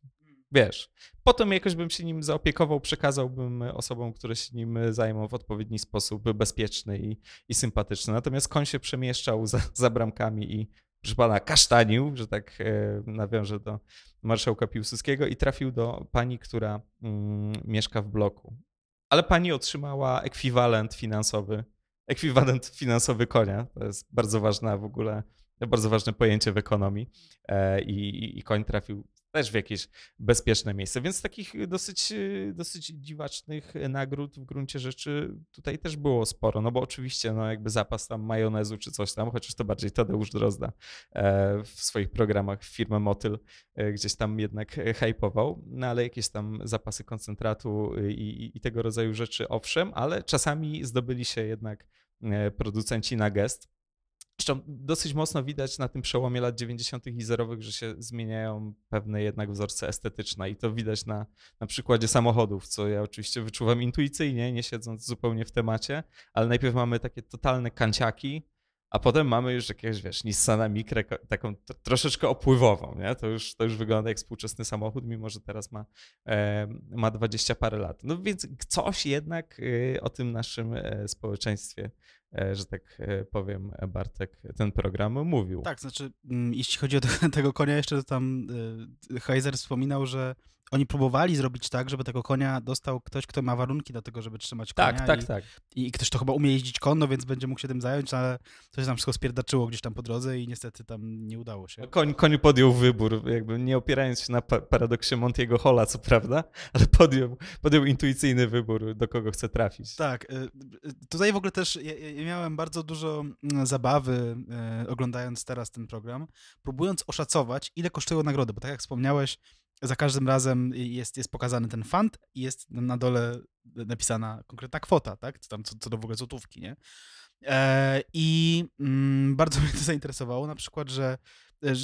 Wiesz, potem jakoś bym się nim zaopiekował, przekazałbym osobom, które się nim zajmą w odpowiedni sposób, bezpieczny i, i sympatyczny. Natomiast koń się przemieszczał za, za bramkami i proszę pana, kasztanił, że tak e, nawiążę do marszałka Piłsudskiego i trafił do pani, która mm, mieszka w bloku. Ale pani otrzymała ekwiwalent finansowy, ekwiwalent finansowy konia. To jest bardzo ważne w ogóle, bardzo ważne pojęcie w ekonomii e, i, i koń trafił też w jakieś bezpieczne miejsce. Więc takich y, dosyć, y, dosyć dziwacznych y, nagród w gruncie rzeczy tutaj też było sporo, no bo oczywiście no jakby zapas tam majonezu czy coś tam, chociaż to bardziej Tadeusz Drozda e, w swoich programach firmę Motyl e, gdzieś tam jednak e, hypował, no ale jakieś tam zapasy koncentratu i, i, i tego rodzaju rzeczy owszem, ale czasami zdobyli się jednak producenci na gest Zresztą dosyć mocno widać na tym przełomie lat 90. i zerowych, że się zmieniają pewne jednak wzorce estetyczne i to widać na, na przykładzie samochodów, co ja oczywiście wyczuwam intuicyjnie, nie siedząc zupełnie w temacie, ale najpierw mamy takie totalne kanciaki, a potem mamy już jakieś, wiesz, Nissana Micra, taką troszeczkę opływową, nie? To już, to już wygląda jak współczesny samochód, mimo że teraz ma, e, ma 20 parę lat. No więc coś jednak y, o tym naszym e, społeczeństwie E, że tak e, powiem, Bartek ten program mówił. Tak, znaczy, mm, jeśli chodzi o tego konia, jeszcze tam e, Heiser wspominał, że oni próbowali zrobić tak, żeby tego konia dostał ktoś, kto ma warunki do tego, żeby trzymać konia. Tak, tak i, tak, tak. I ktoś to chyba umie jeździć konno, więc będzie mógł się tym zająć, ale to się tam wszystko spierdaczyło gdzieś tam po drodze i niestety tam nie udało się. No, koń, koń podjął wybór, jakby nie opierając się na paradoksie Montiego Hola, co prawda, ale podjął, podjął intuicyjny wybór, do kogo chce trafić. Tak. Y, y, tutaj w ogóle też ja miałem bardzo dużo mm, zabawy y, oglądając teraz ten program, próbując oszacować, ile kosztują nagrody, bo tak jak wspomniałeś, za każdym razem jest, jest pokazany ten fund i jest na dole napisana konkretna kwota, tak? Co, tam, co, co do w ogóle złotówki, nie? E, I mm, bardzo mnie to zainteresowało, na przykład, że E,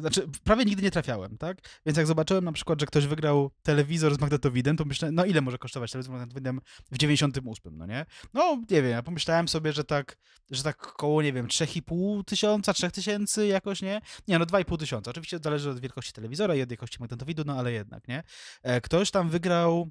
znaczy, prawie nigdy nie trafiałem, tak? Więc jak zobaczyłem na przykład, że ktoś wygrał telewizor z magnetowidem, to myślałem, no ile może kosztować telewizor z magnetowidem w 98, no nie? No, nie wiem, ja pomyślałem sobie, że tak, że tak koło, nie wiem, 3,5 tysiąca, 3 tysięcy jakoś, nie? Nie, no 2,5 tysiąca. Oczywiście zależy od wielkości telewizora i od jakości magnetowidu, no ale jednak, nie? E, ktoś tam wygrał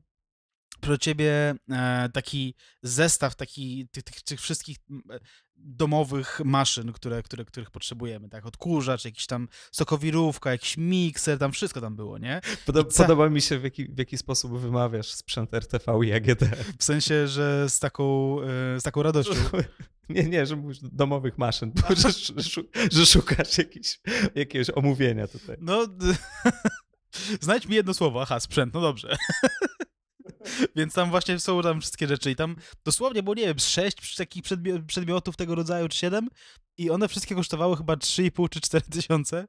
pro ciebie e, taki zestaw taki, tych, tych, tych wszystkich e, domowych maszyn, które, które, których potrzebujemy, tak? Odkurzacz, jakiś tam sokowirówka, jakiś mikser, tam wszystko tam było, nie? ca... Podoba mi się, w jaki, w jaki sposób wymawiasz sprzęt RTV i AGD. W sensie, że z taką, e, z taką radością. Nie, nie, że mówisz domowych maszyn, bo, że, że, szukasz jakiś, jakiegoś omówienia tutaj. No, znajdź mi jedno słowo, aha, sprzęt, no dobrze. Więc tam właśnie są tam wszystkie rzeczy i tam dosłownie było, nie wiem, sześć takich przedmi- przedmiotów tego rodzaju, czy siedem i one wszystkie kosztowały chyba 3,5 czy 4 tysiące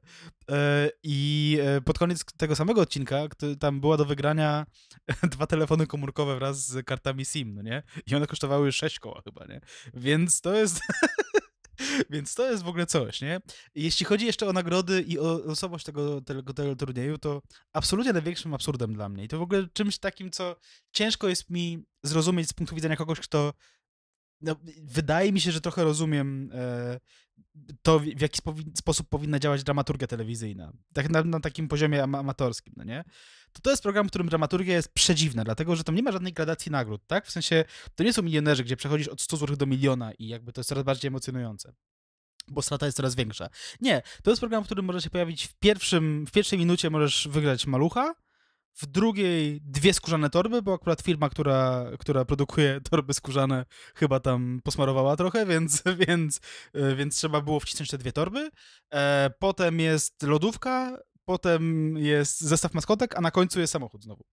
e, i e, pod koniec tego samego odcinka tam była do wygrania dwa telefony komórkowe wraz z kartami SIM, no nie? I one kosztowały sześć koła chyba, nie? Więc to jest... Więc to jest w ogóle coś, nie? Jeśli chodzi jeszcze o nagrody i o losowość tego, tego, tego turnieju, to absolutnie największym absurdem dla mnie. I to w ogóle czymś takim, co ciężko jest mi zrozumieć z punktu widzenia kogoś, kto no, wydaje mi się, że trochę rozumiem e, to, w jaki spowi- sposób powinna działać dramaturgia telewizyjna. Tak na, na takim poziomie am- amatorskim, no nie? To, to jest program, w którym dramaturgia jest przedziwna, dlatego że tam nie ma żadnej gradacji nagród, tak? W sensie, to nie są milionerzy, gdzie przechodzisz od 100 zł do miliona i jakby to jest coraz bardziej emocjonujące bo strata jest coraz większa. Nie, to jest program, w którym możesz się pojawić w, pierwszym, w pierwszej minucie możesz wygrać malucha, w drugiej dwie skórzane torby, bo akurat firma, która, która produkuje torby skórzane, chyba tam posmarowała trochę, więc, więc, e, więc trzeba było wcisnąć te dwie torby. E, potem jest lodówka, potem jest zestaw maskotek, a na końcu jest samochód znowu.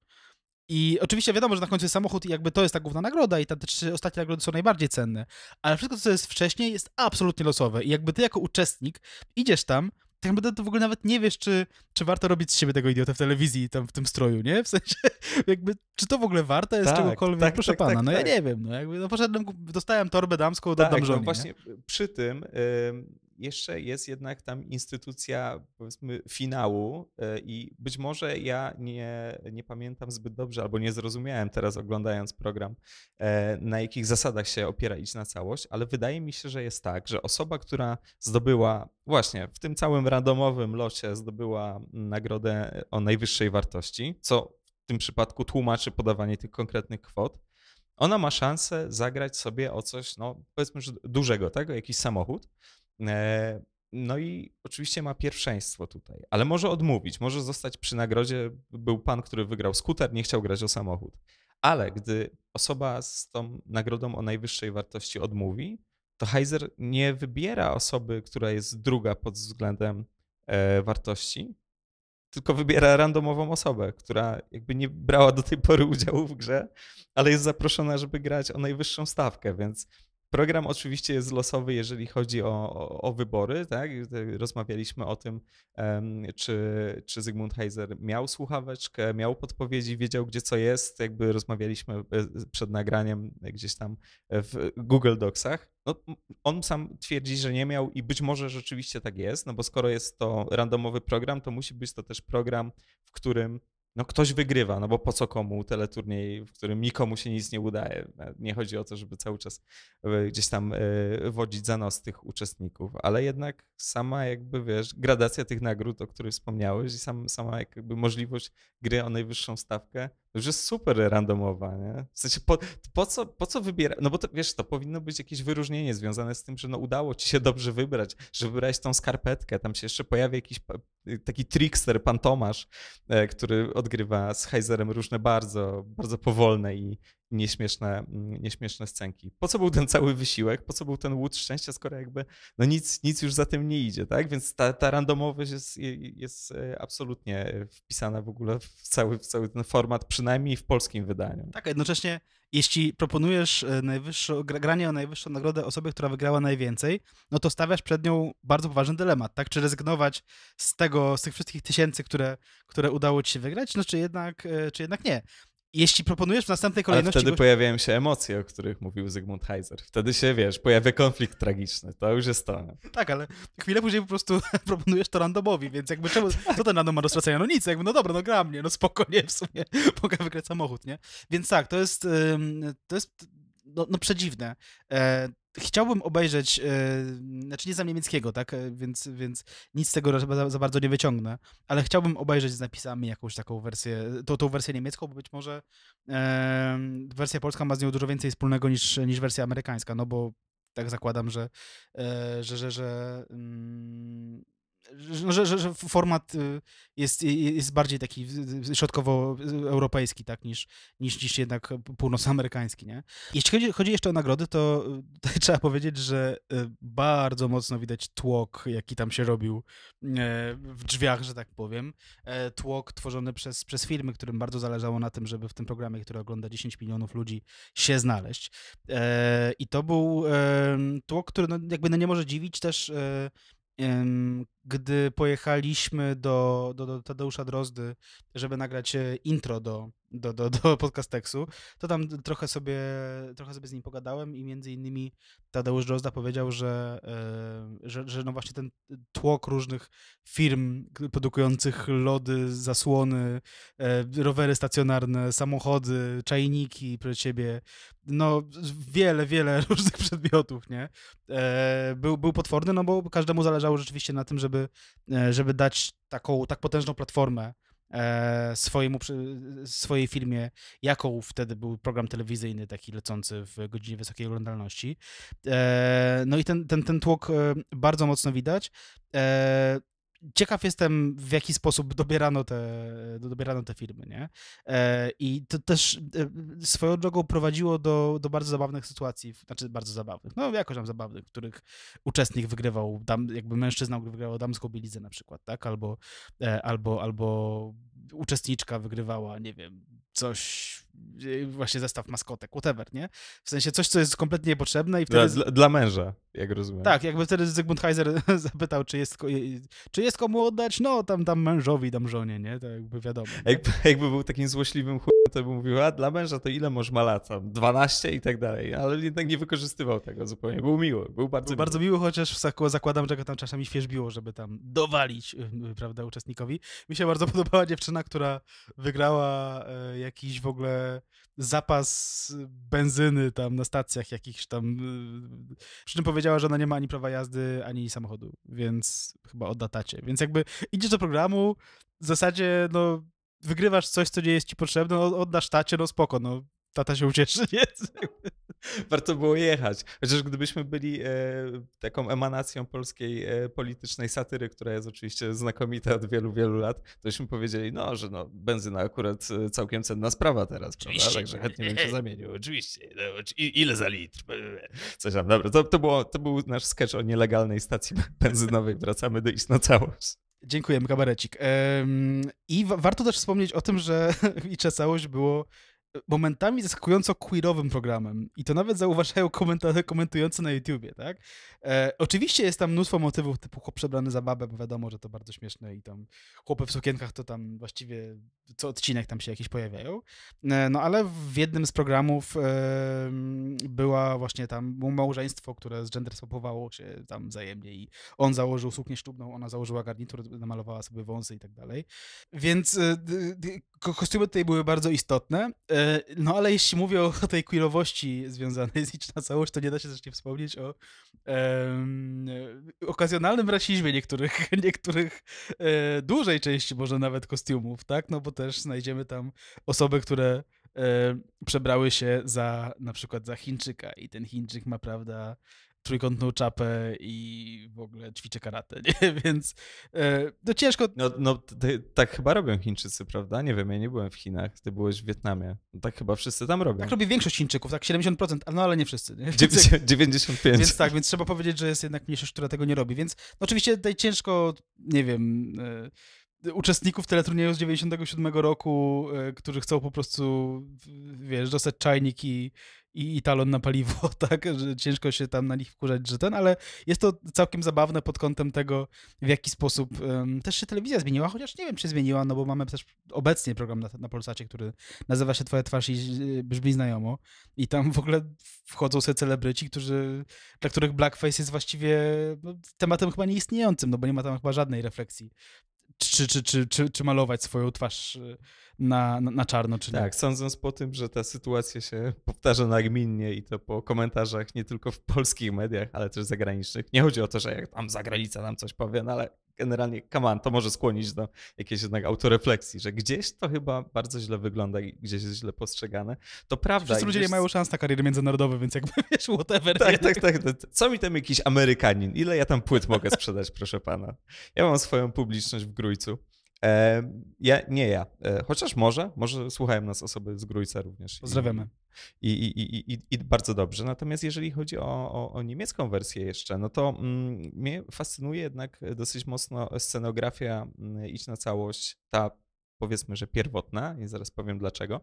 I oczywiście wiadomo, że na końcu jest samochód i jakby to jest ta główna nagroda i te trzy ostatnie nagrody są najbardziej cenne, ale wszystko, co jest wcześniej, jest absolutnie losowe i jakby ty jako uczestnik idziesz tam tak naprawdę to w ogóle nawet nie wiesz, czy, czy warto robić z siebie tego idiota w telewizji, tam w tym stroju, nie? W sensie, jakby, czy to w ogóle warte jest tak, czegokolwiek? Tak, Proszę tak, tak pana, tak, no ja tak. nie wiem, no jakby, no poszedłem, dostałem torbę damską, oddam tak, no żonie. No właśnie nie? przy tym, jeszcze jest jednak tam instytucja, powiedzmy, finału e, i być może ja nie, nie pamiętam zbyt dobrze albo nie zrozumiałem teraz oglądając program, e, na jakich zasadach się opiera iść na całość, ale wydaje mi się, że jest tak, że osoba, która zdobyła właśnie w tym całym randomowym locie zdobyła nagrodę e, o najwyższej wartości, co w tym przypadku tłumaczy podawanie tych konkretnych kwot, ona ma szansę zagrać sobie o coś, no powiedzmy, że dużego, tak? O jakiś samochód. E, no i oczywiście ma pierwszeństwo tutaj, ale może odmówić, może zostać przy nagrodzie. Był pan, który wygrał skuter, nie chciał grać o samochód. Ale gdy osoba z tą nagrodą o najwyższej wartości odmówi, to Heiser nie wybiera osoby, która jest druga pod względem e, wartości, tylko wybiera randomową osobę, która jakby nie brała do tej pory udziału w grze, ale jest zaproszona, żeby grać o najwyższą stawkę, więc Program oczywiście jest losowy, jeżeli chodzi o, o, o wybory. Tak? Rozmawialiśmy o tym, um, czy, czy Zygmunt Heiser miał słuchaweczkę, miał podpowiedzi, wiedział, gdzie co jest. Jakby rozmawialiśmy e, przed nagraniem e, gdzieś tam e, w Google Docsach. No, on sam twierdzi, że nie miał i być może rzeczywiście tak jest, no bo skoro jest to randomowy program, to musi być to też program, w którym no ktoś wygrywa, no bo po co komu teleturniej, w którym nikomu się nic nie udaje. E, nie chodzi o to, żeby cały czas e, gdzieś tam e, wodzić za nos tych uczestników, ale jednak sama jakby, wiesz, gradacja tych nagród, o których wspomniałeś i sam, sama jakby możliwość gry o najwyższą stawkę już jest super randomowa, nie? W sensie po, po co, po co wybierać? No bo to, wiesz, to powinno być jakieś wyróżnienie związane z tym, że no udało ci się dobrze wybrać, że wybrałeś tą skarpetkę, tam się jeszcze pojawia jakiś taki trickster, pan Tomasz, e, który odgrywa z Heizerem różne bardzo, bardzo powolne i, nieśmieszne, mm, nieśmieszne scenki. Po co był ten cały wysiłek, po co był ten łód szczęścia, skoro jakby no nic, nic już za tym nie idzie, tak? Więc ta, ta randomowość jest, jest e, absolutnie e, wpisana w ogóle w cały, w cały ten format, przynajmniej w polskim wydaniu. Tak, a jednocześnie jeśli proponujesz e, najwyższą, granie o najwyższą nagrodę osobie, która wygrała najwięcej, no to stawiasz przed nią bardzo poważny dylemat, tak? Czy rezygnować z tego, z tych wszystkich tysięcy, które, które udało ci się wygrać, no czy jednak, czy jednak nie jeśli proponujesz w następnej kolejności... Ale wtedy pojawiają się emocje, o których mówił Zygmunt Heiser. Wtedy się, wiesz, pojawia konflikt tragiczny. To już jest to. No. Tak, ale chwilę później po prostu proponujesz to randomowi, więc jakby czemu, co ten random ma do stracenia? No nic, jakby no dobra, no gra mnie, no spokojnie w sumie, mogę wygrać samochód, nie? Więc tak, to jest, to jest no, no przedziwne. E, chciałbym obejrzeć, yy, znaczy nie znam niemieckiego, tak, e, więc, więc nic z tego za, za, bardzo nie wyciągnę, ale chciałbym obejrzeć z napisami jakąś taką wersję, to, tą wersję niemiecką, bo być może yy, wersja polska ma z nią dużo więcej wspólnego niż, niż wersja amerykańska, no bo tak zakładam, że, yy, że, że, że mm, no, że, że, że format y, jest, y, y, jest bardziej taki środkowo-europejski, tak, niż, niż, niż jednak północnoamerykański, nie? Jeśli chodzi, chodzi jeszcze o nagrody, to trzeba powiedzieć, że bardzo mocno widać tłok, jaki tam się robił e, w drzwiach, że tak powiem. E, tłok tworzony przez, przez firmy, którym bardzo zależało na tym, żeby w tym programie, który ogląda 10 milionów ludzi, się znaleźć. E, I to był tłok, który no, jakby no nie może dziwić też gdy pojechaliśmy do, do, do Tadeusza Drozdy, żeby nagrać e, intro do, do, do, do podcasteksu, to tam trochę sobie, trochę sobie z nim pogadałem i między innymi Tadeusz Drozda powiedział, że, e, że, że no właśnie ten tłok różnych firm produkujących lody, zasłony, e, rowery stacjonarne, samochody, czajniki przed siebie, no wiele, wiele różnych przedmiotów, nie? E, był, był potworny, no bo każdemu zależało rzeczywiście na tym, żeby, żeby dać taką, tak potężną platformę E, swojemu, swojej filmie, jaką wtedy był program telewizyjny taki lecący w godzinie wysokiej oglądalności. E, no i ten, ten, ten tłok e, bardzo mocno widać ciekaw jestem, w jaki sposób dobierano te, dobierano te filmy, nie? E, I to też e, swoją drogą prowadziło do, do bardzo zabawnych sytuacji, znaczy bardzo zabawnych, no jakoś tam zabawnych, w których uczestnik wygrywał, dam, jakby mężczyzna wygrywał damską bieliznę na przykład, tak? Albo, e, albo, albo uczestniczka wygrywała, nie wiem, coś Y, właśnie zestaw maskotek, whatever, nie? W sensie coś, co jest kompletnie niepotrzebne i wtedy... Dla, dla męża, jak rozumiem. Tak, jakby wtedy Zygmunt Heiser zapytał, czy jest, czy jest komu oddać, no tam, tam mężowi, tam żonie, nie? To jakby wiadomo. jakby był takim złośliwym chłopcem, to by mówił, a dla męża to ile może ma 12 i tak dalej, ale jednak nie wykorzystywał tego zupełnie. Był miły, był bardzo był miły. bardzo miły, chociaż zakładam, że go tam czasami świeżbiło, żeby tam dowalić, y, y, prawda, uczestnikowi. Mi się bardzo podobała dziewczyna, która wygrała e, jakiś w ogóle zapas benzyny tam na stacjach jakichś tam. Y, przy czym powiedziała, że ona nie ma ani prawa jazdy, ani samochodu, więc chyba odda tacie. Więc jakby idziesz do programu, w zasadzie no wygrywasz coś, co nie jest ci potrzebne, no, oddasz tacie, no spoko, no tata się ucieszy, więc warto było jechać. Chociaż gdybyśmy byli e, taką emanacją polskiej e, politycznej satyry, która jest oczywiście znakomita od wielu, wielu lat, to byśmy powiedzieli, no, że no, benzyna akurat e, całkiem cenna sprawa teraz, oczywiście. prawda? Także chętnie bym się zamienił. Oczywiście. No, ile za litr? E, coś tam. Dobra, to, to, było, to był nasz sketch o nielegalnej stacji benzynowej. Wracamy do iść na całość. Dziękujemy, kabarecik. I warto też wspomnieć o tym, że Icze Całość było momentami zaskakująco queerowym programem. I to nawet zauważają komentarze komentujące na YouTubie, tak? E, oczywiście jest tam mnóstwo motywów typu chłop przebrany za babę, bo wiadomo, że to bardzo śmieszne i tam chłopy w sukienkach to tam właściwie co odcinek tam się jakieś pojawiają. E, no ale w jednym z programów e, była właśnie tam małżeństwo, które z gender swapowało się tam wzajemnie i on założył suknię ślubną, ona założyła garnitur, namalowała sobie wąsy i tak dalej. Więc e, kostiumy tutaj były bardzo istotne. E, E, no ale jeśli mówię o tej queerowości związanej z liczna całość, to nie da się też nie wspomnieć o um, okazjonalnym rasizmie niektórych, niektórych e, dużej części może nawet kostiumów, tak? No bo też znajdziemy tam osoby, które e, przebrały się za na przykład za Chińczyka i ten Chińczyk ma, prawda, trójkątną czapę i w ogóle ćwiczę karate, nie? więc e, no ciężko. No, no ty, tak chyba robią Chińczycy, prawda? Nie wiem, ja nie byłem w Chinach, ty byłeś w Wietnamie. No, tak chyba wszyscy tam robią. Tak robi większość Chińczyków, tak 70%, no ale nie wszyscy. Nie? Więc, 95%. Więc tak, więc trzeba powiedzieć, że jest jednak mniejszość, która tego nie robi, więc no, oczywiście tutaj ciężko, nie wiem... E, uczestników teleturnieju z 97 roku, e, którzy chcą po prostu, wiesz, dostać czajniki i, i talon na paliwo, tak, że ciężko się tam na nich wkurzać, że ten, ale jest to całkiem zabawne pod kątem tego, w jaki sposób um, też się telewizja zmieniła, chociaż nie wiem, czy zmieniła, no bo mamy też obecnie program na, na Polsacie, który nazywa się Twoja twarz i brzmi znajomo i tam w ogóle wchodzą sobie celebryci, którzy, dla których blackface jest właściwie no, tematem chyba nieistniejącym, no bo nie ma tam chyba żadnej refleksji czy, czy, czy, czy, czy malować swoją twarz y, na, na, na czarno, czy tak, nie. Tak, sądząc po tym, że ta sytuacja się powtarza nagminnie i to po komentarzach nie tylko w polskich mediach, ale też zagranicznych. Nie chodzi o to, że jak tam zagranica nam coś powie, no ale generalnie, come on, to może skłonić do jakiejś jednak autorefleksji, że gdzieś to chyba bardzo źle wygląda i gdzieś jest źle postrzegane. To prawda. Wszyscy ludzie gdzieś... nie mają szans na kariery międzynarodowe, więc jakby wiesz, whatever. Tak, tak, tak, tak. Co mi tam jakiś Amerykanin? Ile ja tam płyt mogę sprzedać, proszę pana? Ja mam swoją publiczność w Grójcu. E, ja, nie ja. E, chociaż może, może słuchają nas osoby z Grójca również. Pozdrawiamy. I, i, i, I, bardzo dobrze. Natomiast jeżeli chodzi o, o, o niemiecką wersję jeszcze, no to mm, mnie fascynuje jednak dosyć mocno scenografia mm, Idź na całość, ta powiedzmy, że pierwotna i zaraz powiem dlaczego.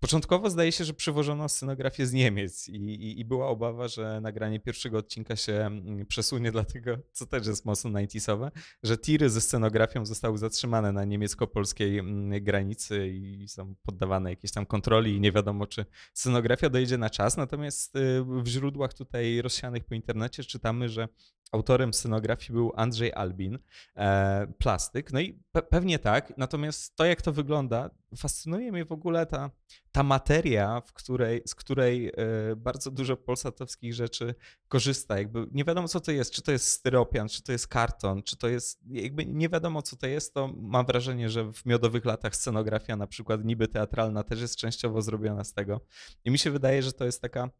Początkowo zdaje się, że przywożono scenografię z Niemiec i, i, i była obawa, że nagranie pierwszego odcinka się mm, przesunie, dlatego, co też jest mocno 90 że tiry ze scenografią zostały zatrzymane na niemiecko-polskiej mm, granicy i są poddawane jakiejś tam kontroli i nie wiadomo, czy scenografia dojdzie na czas. Natomiast y, w źródłach tutaj rozsianych po internecie czytamy, że autorem scenografii był Andrzej Albin, e, plastyk. No i pe pewnie tak, natomiast to, jak to wygląda, fascynuje mnie w ogóle ta, ta materia, w której, z której e, bardzo dużo polsatowskich rzeczy korzysta. Jakby nie wiadomo, co to jest, czy to jest styropian, czy to jest karton, czy to jest, jakby nie wiadomo, co to jest, to mam wrażenie, że w miodowych latach scenografia na przykład niby teatralna też jest częściowo zrobiona z tego. I mi się wydaje, że to jest taka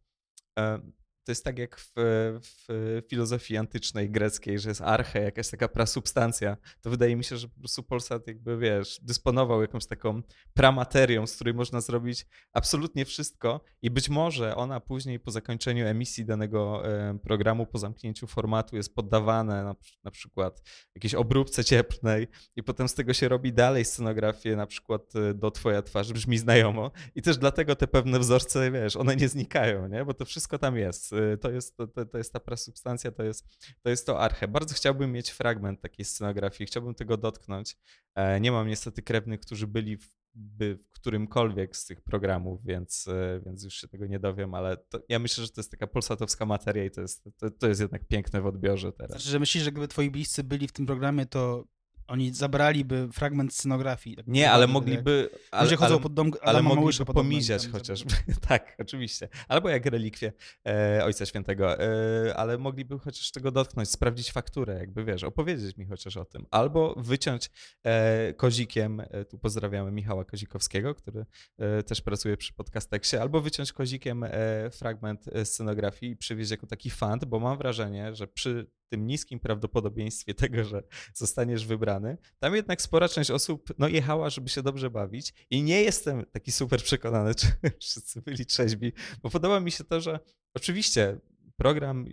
e, to jest tak jak w, w, filozofii antycznej greckiej, że jest arche, jakaś taka prasubstancja. To wydaje mi się, że po prostu Polsat jakby, wiesz, dysponował jakąś taką pramaterią, z której można zrobić absolutnie wszystko i być może ona później po zakończeniu emisji danego e, programu, po zamknięciu formatu jest poddawane na, na przykład jakiejś obróbce cieplnej i potem z tego się robi dalej scenografię, na przykład e, do Twoja twarz brzmi znajomo i też dlatego te pewne wzorce, wiesz, one nie znikają, nie? bo to wszystko tam jest Y, to jest, to, to jest ta prasubstancja, to jest, to jest to arche. Bardzo chciałbym mieć fragment takiej scenografii, chciałbym tego dotknąć. E, nie mam niestety krewnych, którzy byli w, by w którymkolwiek z tych programów, więc, e, więc już się tego nie dowiem, ale to, ja myślę, że to jest taka polsatowska materia i to jest, to, to jest jednak piękne w odbiorze teraz. Znaczy, że myślisz, że gdyby twoi bliscy byli w tym programie, to oni zabraliby fragment scenografii. Tak nie, ale mogliby. Albo ale, że chodzą ale, pod dom Adama ale mogliby pod pomizać tak, chociażby. tak, oczywiście. Albo jak relikwie e, Ojca Świętego. E, ale mogliby chociaż tego dotknąć, sprawdzić fakturę, jakby wiesz, opowiedzieć mi chociaż o tym. Albo wyciąć e, kozikiem, e, tu pozdrawiamy Michała Kozikowskiego, który e, też pracuje przy podcasteksie, albo wyciąć kozikiem e, fragment scenografii i przywieźć jako taki fant, bo mam wrażenie, że przy tym niskim prawdopodobieństwie tego, że zostaniesz wybrany, tam jednak spora część osób no, jechała, żeby się dobrze bawić i nie jestem taki super przekonany, czy wszyscy byli trzeźwi, bo podoba mi się to, że oczywiście program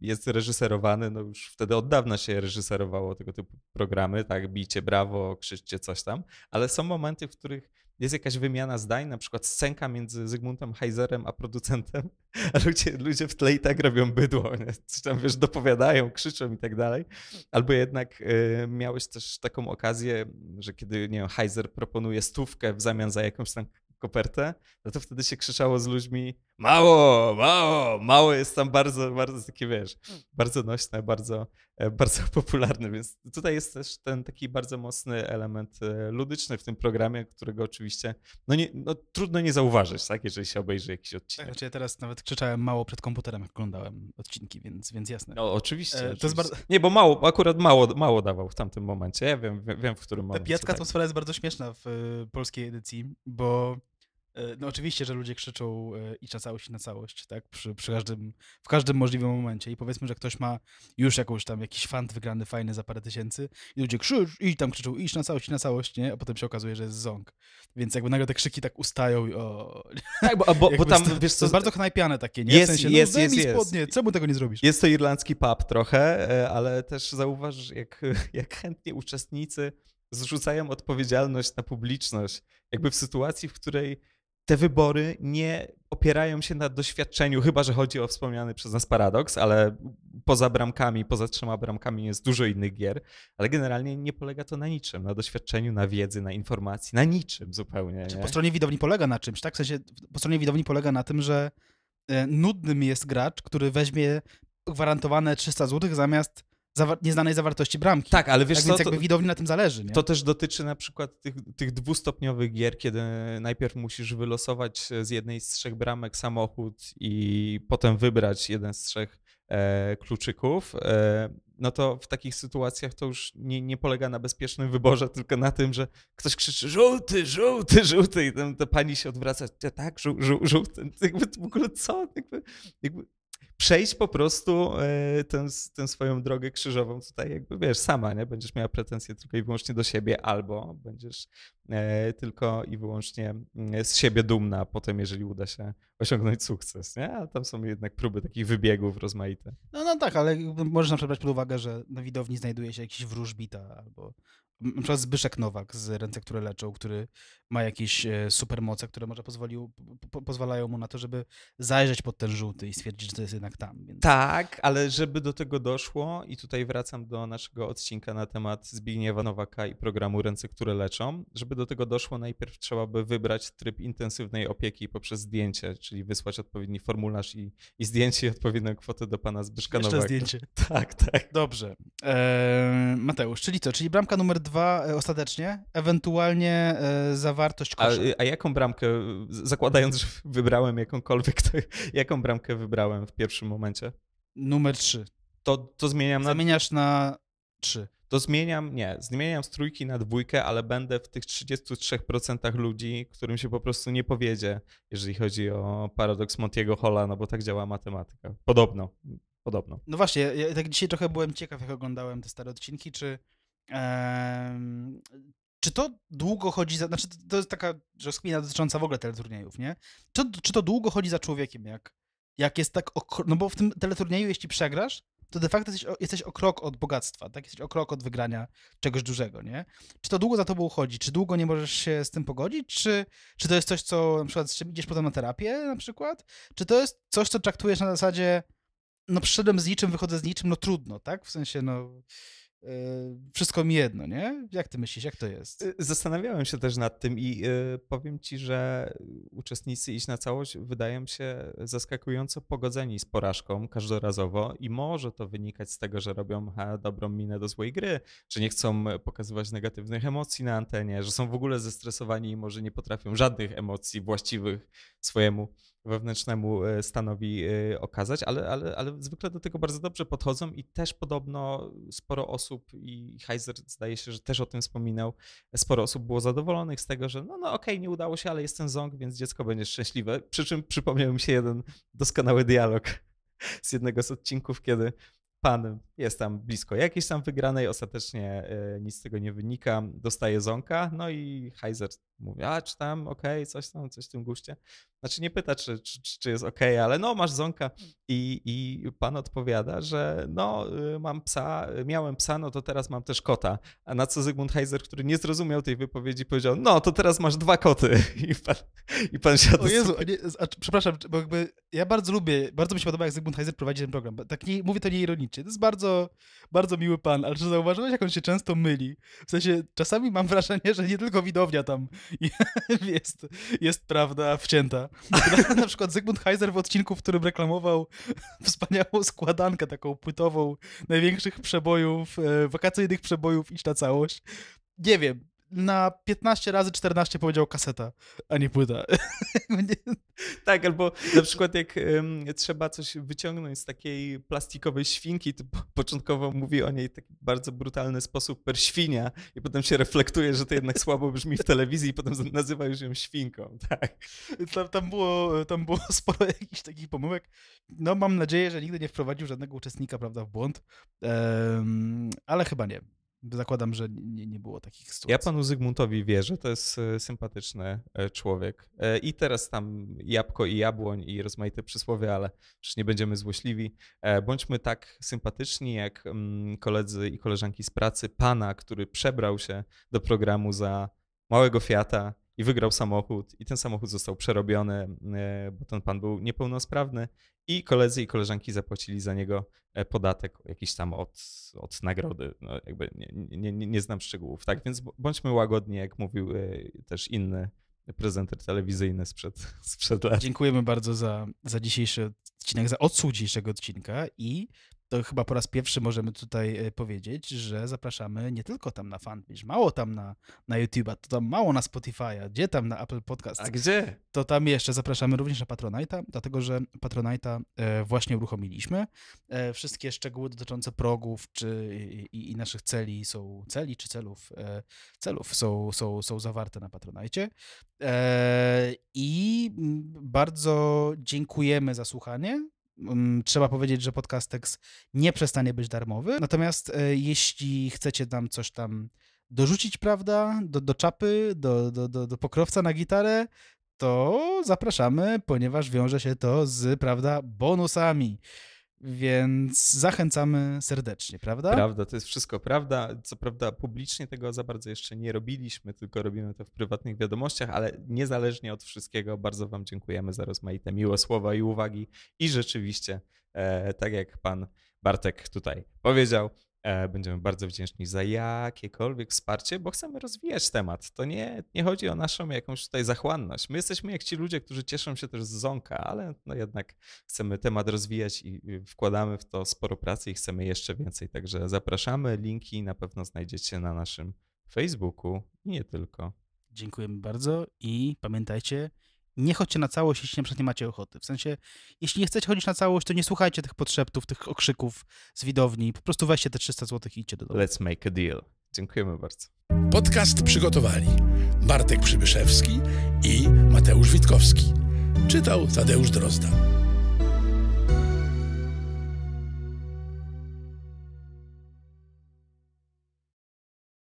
jest reżyserowany, no już wtedy od dawna się reżyserowało tego typu programy, tak, bicie, brawo, krzyczcie coś tam, ale są momenty, w których jest jakaś wymiana zdań, na przykład scenka między Zygmuntem Heizerem a producentem, a ludzie, ludzie w tle i tak robią bydło, nie? coś tam wiesz, dopowiadają, krzyczą i tak dalej. Albo jednak y, miałeś też taką okazję, że kiedy, nie wiem, Heizer proponuje stówkę w zamian za jakąś tam kopertę, no to wtedy się krzyczało z ludźmi, mało, mało, mało jest tam bardzo, bardzo takie, wiesz, bardzo nośne, bardzo, e, bardzo popularne, więc tutaj jest też ten taki bardzo mocny element e, ludyczny w tym programie, którego oczywiście, no, nie, no trudno nie zauważyć, tak, jeżeli się obejrzy jakiś odcinek. Tak, znaczy ja teraz nawet krzyczałem mało przed komputerem, jak oglądałem odcinki, więc, więc jasne. No oczywiście. E, to Jest bardzo... Nie, bo mało, akurat mało, mało dawał w tamtym momencie, ja wiem, wiem, w którym momencie. Ta pijacka tak. atmosfera jest bardzo śmieszna w e, polskiej edycji, bo E, no oczywiście, że ludzie krzyczą na e, całość i na całość, tak? Przy, przy każdym, w każdym możliwym momencie. I powiedzmy, że ktoś ma już jakąś tam, jakiś fant wygrany fajny za parę tysięcy i ludzie krzycz i tam krzyczą i na całość i na całość, nie? A potem się okazuje, że jest ząg. Więc jakby nagle te krzyki tak ustają i o... Tak, bo, bo, bo tam, wiesz co... To jest bardzo knajpiane takie, nie? Jest, w sensie, jest, no, jest, jest. spodnie, czemu tego nie zrobisz? Jest to irlandzki pub trochę, e, ale też zauważ, jak, jak chętnie uczestnicy zrzucają odpowiedzialność na publiczność. Jakby w sytuacji, w której te wybory nie opierają się na doświadczeniu, chyba że chodzi o wspomniany przez nas paradoks, ale poza bramkami, poza trzema bramkami jest dużo innych gier, ale generalnie nie polega to na niczym, na doświadczeniu, na wiedzy, na informacji, na niczym zupełnie. Znaczy, po stronie widowni polega na czymś, tak? W sensie po stronie widowni polega na tym, że e, nudnym jest gracz, który weźmie gwarantowane 300 zł zamiast zawa nieznanej zawartości bramki. Tak, ale wiesz tak co, więc jakby to, widowni na tym zależy. Nie? To też dotyczy na przykład tych, tych dwustopniowych gier, kiedy najpierw musisz wylosować e, z jednej z trzech bramek samochód i potem wybrać jeden z trzech e, kluczyków. E, no to w takich sytuacjach to już nie, nie, polega na bezpiecznym wyborze, tylko na tym, że ktoś krzyczy żółty, żółty, żółty i ten, ta pani się odwraca, tak, żół, żół, żółty, jakby w ogóle co? Jakby, jakby przejść po prostu e, tę, tę swoją drogę krzyżową tutaj, jakby wiesz, sama, nie? Będziesz miała pretensje tylko i wyłącznie do siebie, albo będziesz e, tylko i wyłącznie mm, z siebie dumna potem, jeżeli uda się osiągnąć sukces, nie? A tam są jednak próby takich wybiegów rozmaite. No, no tak, ale możesz na przykład brać pod uwagę, że na widowni znajduje się jakiś wróżbita albo na przykład Zbyszek Nowak z Ręce, które leczą, który ma jakieś e, supermoce, które może pozwolił, po, pozwalają mu na to, żeby zajrzeć pod ten żółty i stwierdzić, że to jest jednak tam. Więc... Tak, ale żeby do tego doszło i tutaj wracam do naszego odcinka na temat Zbigniewa Nowaka i programu Ręce, które leczą, żeby do tego doszło najpierw trzeba by wybrać tryb intensywnej opieki poprzez zdjęcie, czyli wysłać odpowiedni formularz i, i zdjęcie i odpowiednią kwotę do pana Zbyszka Jeszcze Nowaka. zdjęcie. Tak, tak. Dobrze. Eee, Mateusz, czyli co? Czyli bramka numer dwa 2 e, ostatecznie, ewentualnie e, zawartość kosza. A, a, jaką bramkę, zakładając, że wybrałem jakąkolwiek, to jaką bramkę wybrałem w pierwszym momencie? Numer 3. To, to zmieniam na... Zamieniasz na 3. To zmieniam, nie, zmieniam z trójki na dwójkę, ale będę w tych 33% ludzi, którym się po prostu nie powiedzie, jeżeli chodzi o paradoks Montiego Hola, no bo tak działa matematyka. Podobno. Podobno. No właśnie, ja tak dzisiaj trochę byłem ciekaw, jak oglądałem te stare odcinki, czy czy to długo chodzi za. Znaczy, to jest taka rozkmina dotycząca w ogóle teleturniejów, nie? Czy, czy to długo chodzi za człowiekiem, jak, jak jest tak. Ok... No bo w tym teleturnieju, jeśli przegrasz, to de facto jesteś o, jesteś o krok od bogactwa, tak? Jesteś o krok od wygrania czegoś dużego, nie? Czy to długo za tobą chodzi? Czy długo nie możesz się z tym pogodzić? Czy, czy to jest coś, co na przykład, z czym idziesz potem na terapię na przykład? Czy to jest coś, co traktujesz na zasadzie no przyszedłem z niczym, wychodzę z niczym, no trudno, tak? W sensie, no Y, wszystko mi jedno, nie? Jak ty myślisz, jak to jest? Y, zastanawiałem się też nad tym i y, powiem ci, że uczestnicy iść na całość wydają się zaskakująco pogodzeni z porażką każdorazowo i może to wynikać z tego, że robią dobrą minę do złej gry, że nie chcą pokazywać negatywnych emocji na antenie, że są w ogóle zestresowani i może nie potrafią żadnych emocji właściwych swojemu wewnętrznemu e, stanowi e, okazać, ale, ale, ale zwykle do tego bardzo dobrze podchodzą i też podobno sporo osób, i Heiser zdaje się, że też o tym wspominał, sporo osób było zadowolonych z tego, że no, no okej, okay, nie udało się, ale jest ten ząg, więc dziecko będzie szczęśliwe. Przy czym przypomniał mi się jeden doskonały dialog z jednego z odcinków, kiedy pan jest tam blisko jakiejś tam wygranej, ostatecznie e, nic z tego nie wynika, dostaje zonka, no i Heiser mówi, a czy tam ok, coś tam, coś w tym guście. Znaczy nie pyta, czy, czy, czy jest ok, ale no masz zonka. Hmm. I, I pan odpowiada, że no y, mam psa, y, miałem psa, no to teraz mam też kota. A na co Zygmunt Heiser, który nie zrozumiał tej wypowiedzi, powiedział, no to teraz masz dwa koty. I pan, i pan siada. O Jezu, nie, a, przepraszam, bo jakby ja bardzo lubię, bardzo mi się podoba, jak Zygmunt Heiser prowadzi ten program. Tak nie, mówię to nieironicznie, to jest bardzo, bardzo miły pan, ale czy zauważyłeś, jak on się często myli? W sensie czasami mam wrażenie, że nie tylko widownia tam jest, jest prawda wcięta. Na przykład Zygmunt Heiser w odcinku, w którym reklamował wspaniałą składankę taką płytową największych przebojów, e, wakacyjnych przebojów iść na całość. Nie wiem, na 15 razy 14 powiedział kaseta, a nie płyta. tak, albo na przykład jak um, trzeba coś wyciągnąć z takiej plastikowej świnki, to początkowo mówi o niej w taki bardzo brutalny sposób per świnia i potem się reflektuje, że to jednak słabo brzmi w telewizji i potem nazywa już ją świnką. Tak. Tam, tam, było, tam było sporo jakichś takich pomyłek. No mam nadzieję, że nigdy nie wprowadził żadnego uczestnika prawda, w błąd, um, ale chyba nie. Zakładam, że nie, nie było takich sytuacji. Ja panu Zygmuntowi wierzę, to jest e, sympatyczny e, człowiek. E, I teraz tam jabłko i jabłoń i rozmaite przysłowie, ale przecież nie będziemy złośliwi. Bądźmy tak sympatyczni jak mm, koledzy i koleżanki z pracy pana, który przebrał się do programu za małego Fiata i wygrał samochód i ten samochód został przerobiony, e, bo ten pan był niepełnosprawny i koledzy i koleżanki zapłacili za niego e, podatek jakiś tam od, od nagrody. No jakby nie, nie, nie, nie znam szczegółów, tak? Więc bądźmy łagodni, jak mówił e, też inny prezenter telewizyjny sprzed, sprzed lat. Dziękujemy bardzo za, za dzisiejszy odcinek, za odsłuch dzisiejszego odcinka i to chyba po raz pierwszy możemy tutaj e, powiedzieć, że zapraszamy nie tylko tam na fanpage, mało tam na, na YouTube'a, to tam mało na Spotify'a, gdzie tam na Apple Podcast. A gdzie? To tam jeszcze zapraszamy również na Patronite'a, dlatego że Patronite'a e, właśnie uruchomiliśmy. E, wszystkie szczegóły dotyczące progów czy, i, i naszych celi są, celi czy celów, celów są, są, są zawarte na Patronite'cie. I bardzo dziękujemy za słuchanie Mm, trzeba powiedzieć, że Podcastex nie przestanie być darmowy. Natomiast e, jeśli chcecie nam coś tam dorzucić, prawda, do, do czapy, do, do, do, do pokrowca na gitarę, to zapraszamy, ponieważ wiąże się to z, prawda, bonusami. Więc zachęcamy serdecznie, prawda? Prawda, to jest wszystko prawda. Co prawda, publicznie tego za bardzo jeszcze nie robiliśmy, tylko robimy to w prywatnych wiadomościach, ale niezależnie od wszystkiego, bardzo Wam dziękujemy za rozmaite miłe słowa i uwagi. I rzeczywiście, e, tak jak Pan Bartek tutaj powiedział, E, będziemy bardzo wdzięczni za jakiekolwiek wsparcie, bo chcemy rozwijać temat. To nie, nie chodzi o naszą jakąś tutaj zachłanność. My jesteśmy jak ci ludzie, którzy cieszą się też z zonka, ale no jednak chcemy temat rozwijać i wkładamy w to sporo pracy i chcemy jeszcze więcej. Także zapraszamy. Linki na pewno znajdziecie na naszym Facebooku i nie tylko. Dziękujemy bardzo i pamiętajcie, nie chodźcie na całość, jeśli na przykład nie macie ochoty. W sensie, jeśli nie chcecie chodzić na całość, to nie słuchajcie tych podszeptów, tych okrzyków z widowni. Po prostu weźcie te 300 zł i idźcie do domu. Let's make a deal. Dziękujemy bardzo. Podcast przygotowali Bartek Przybyszewski i Mateusz Witkowski. Czytał Tadeusz Drozda.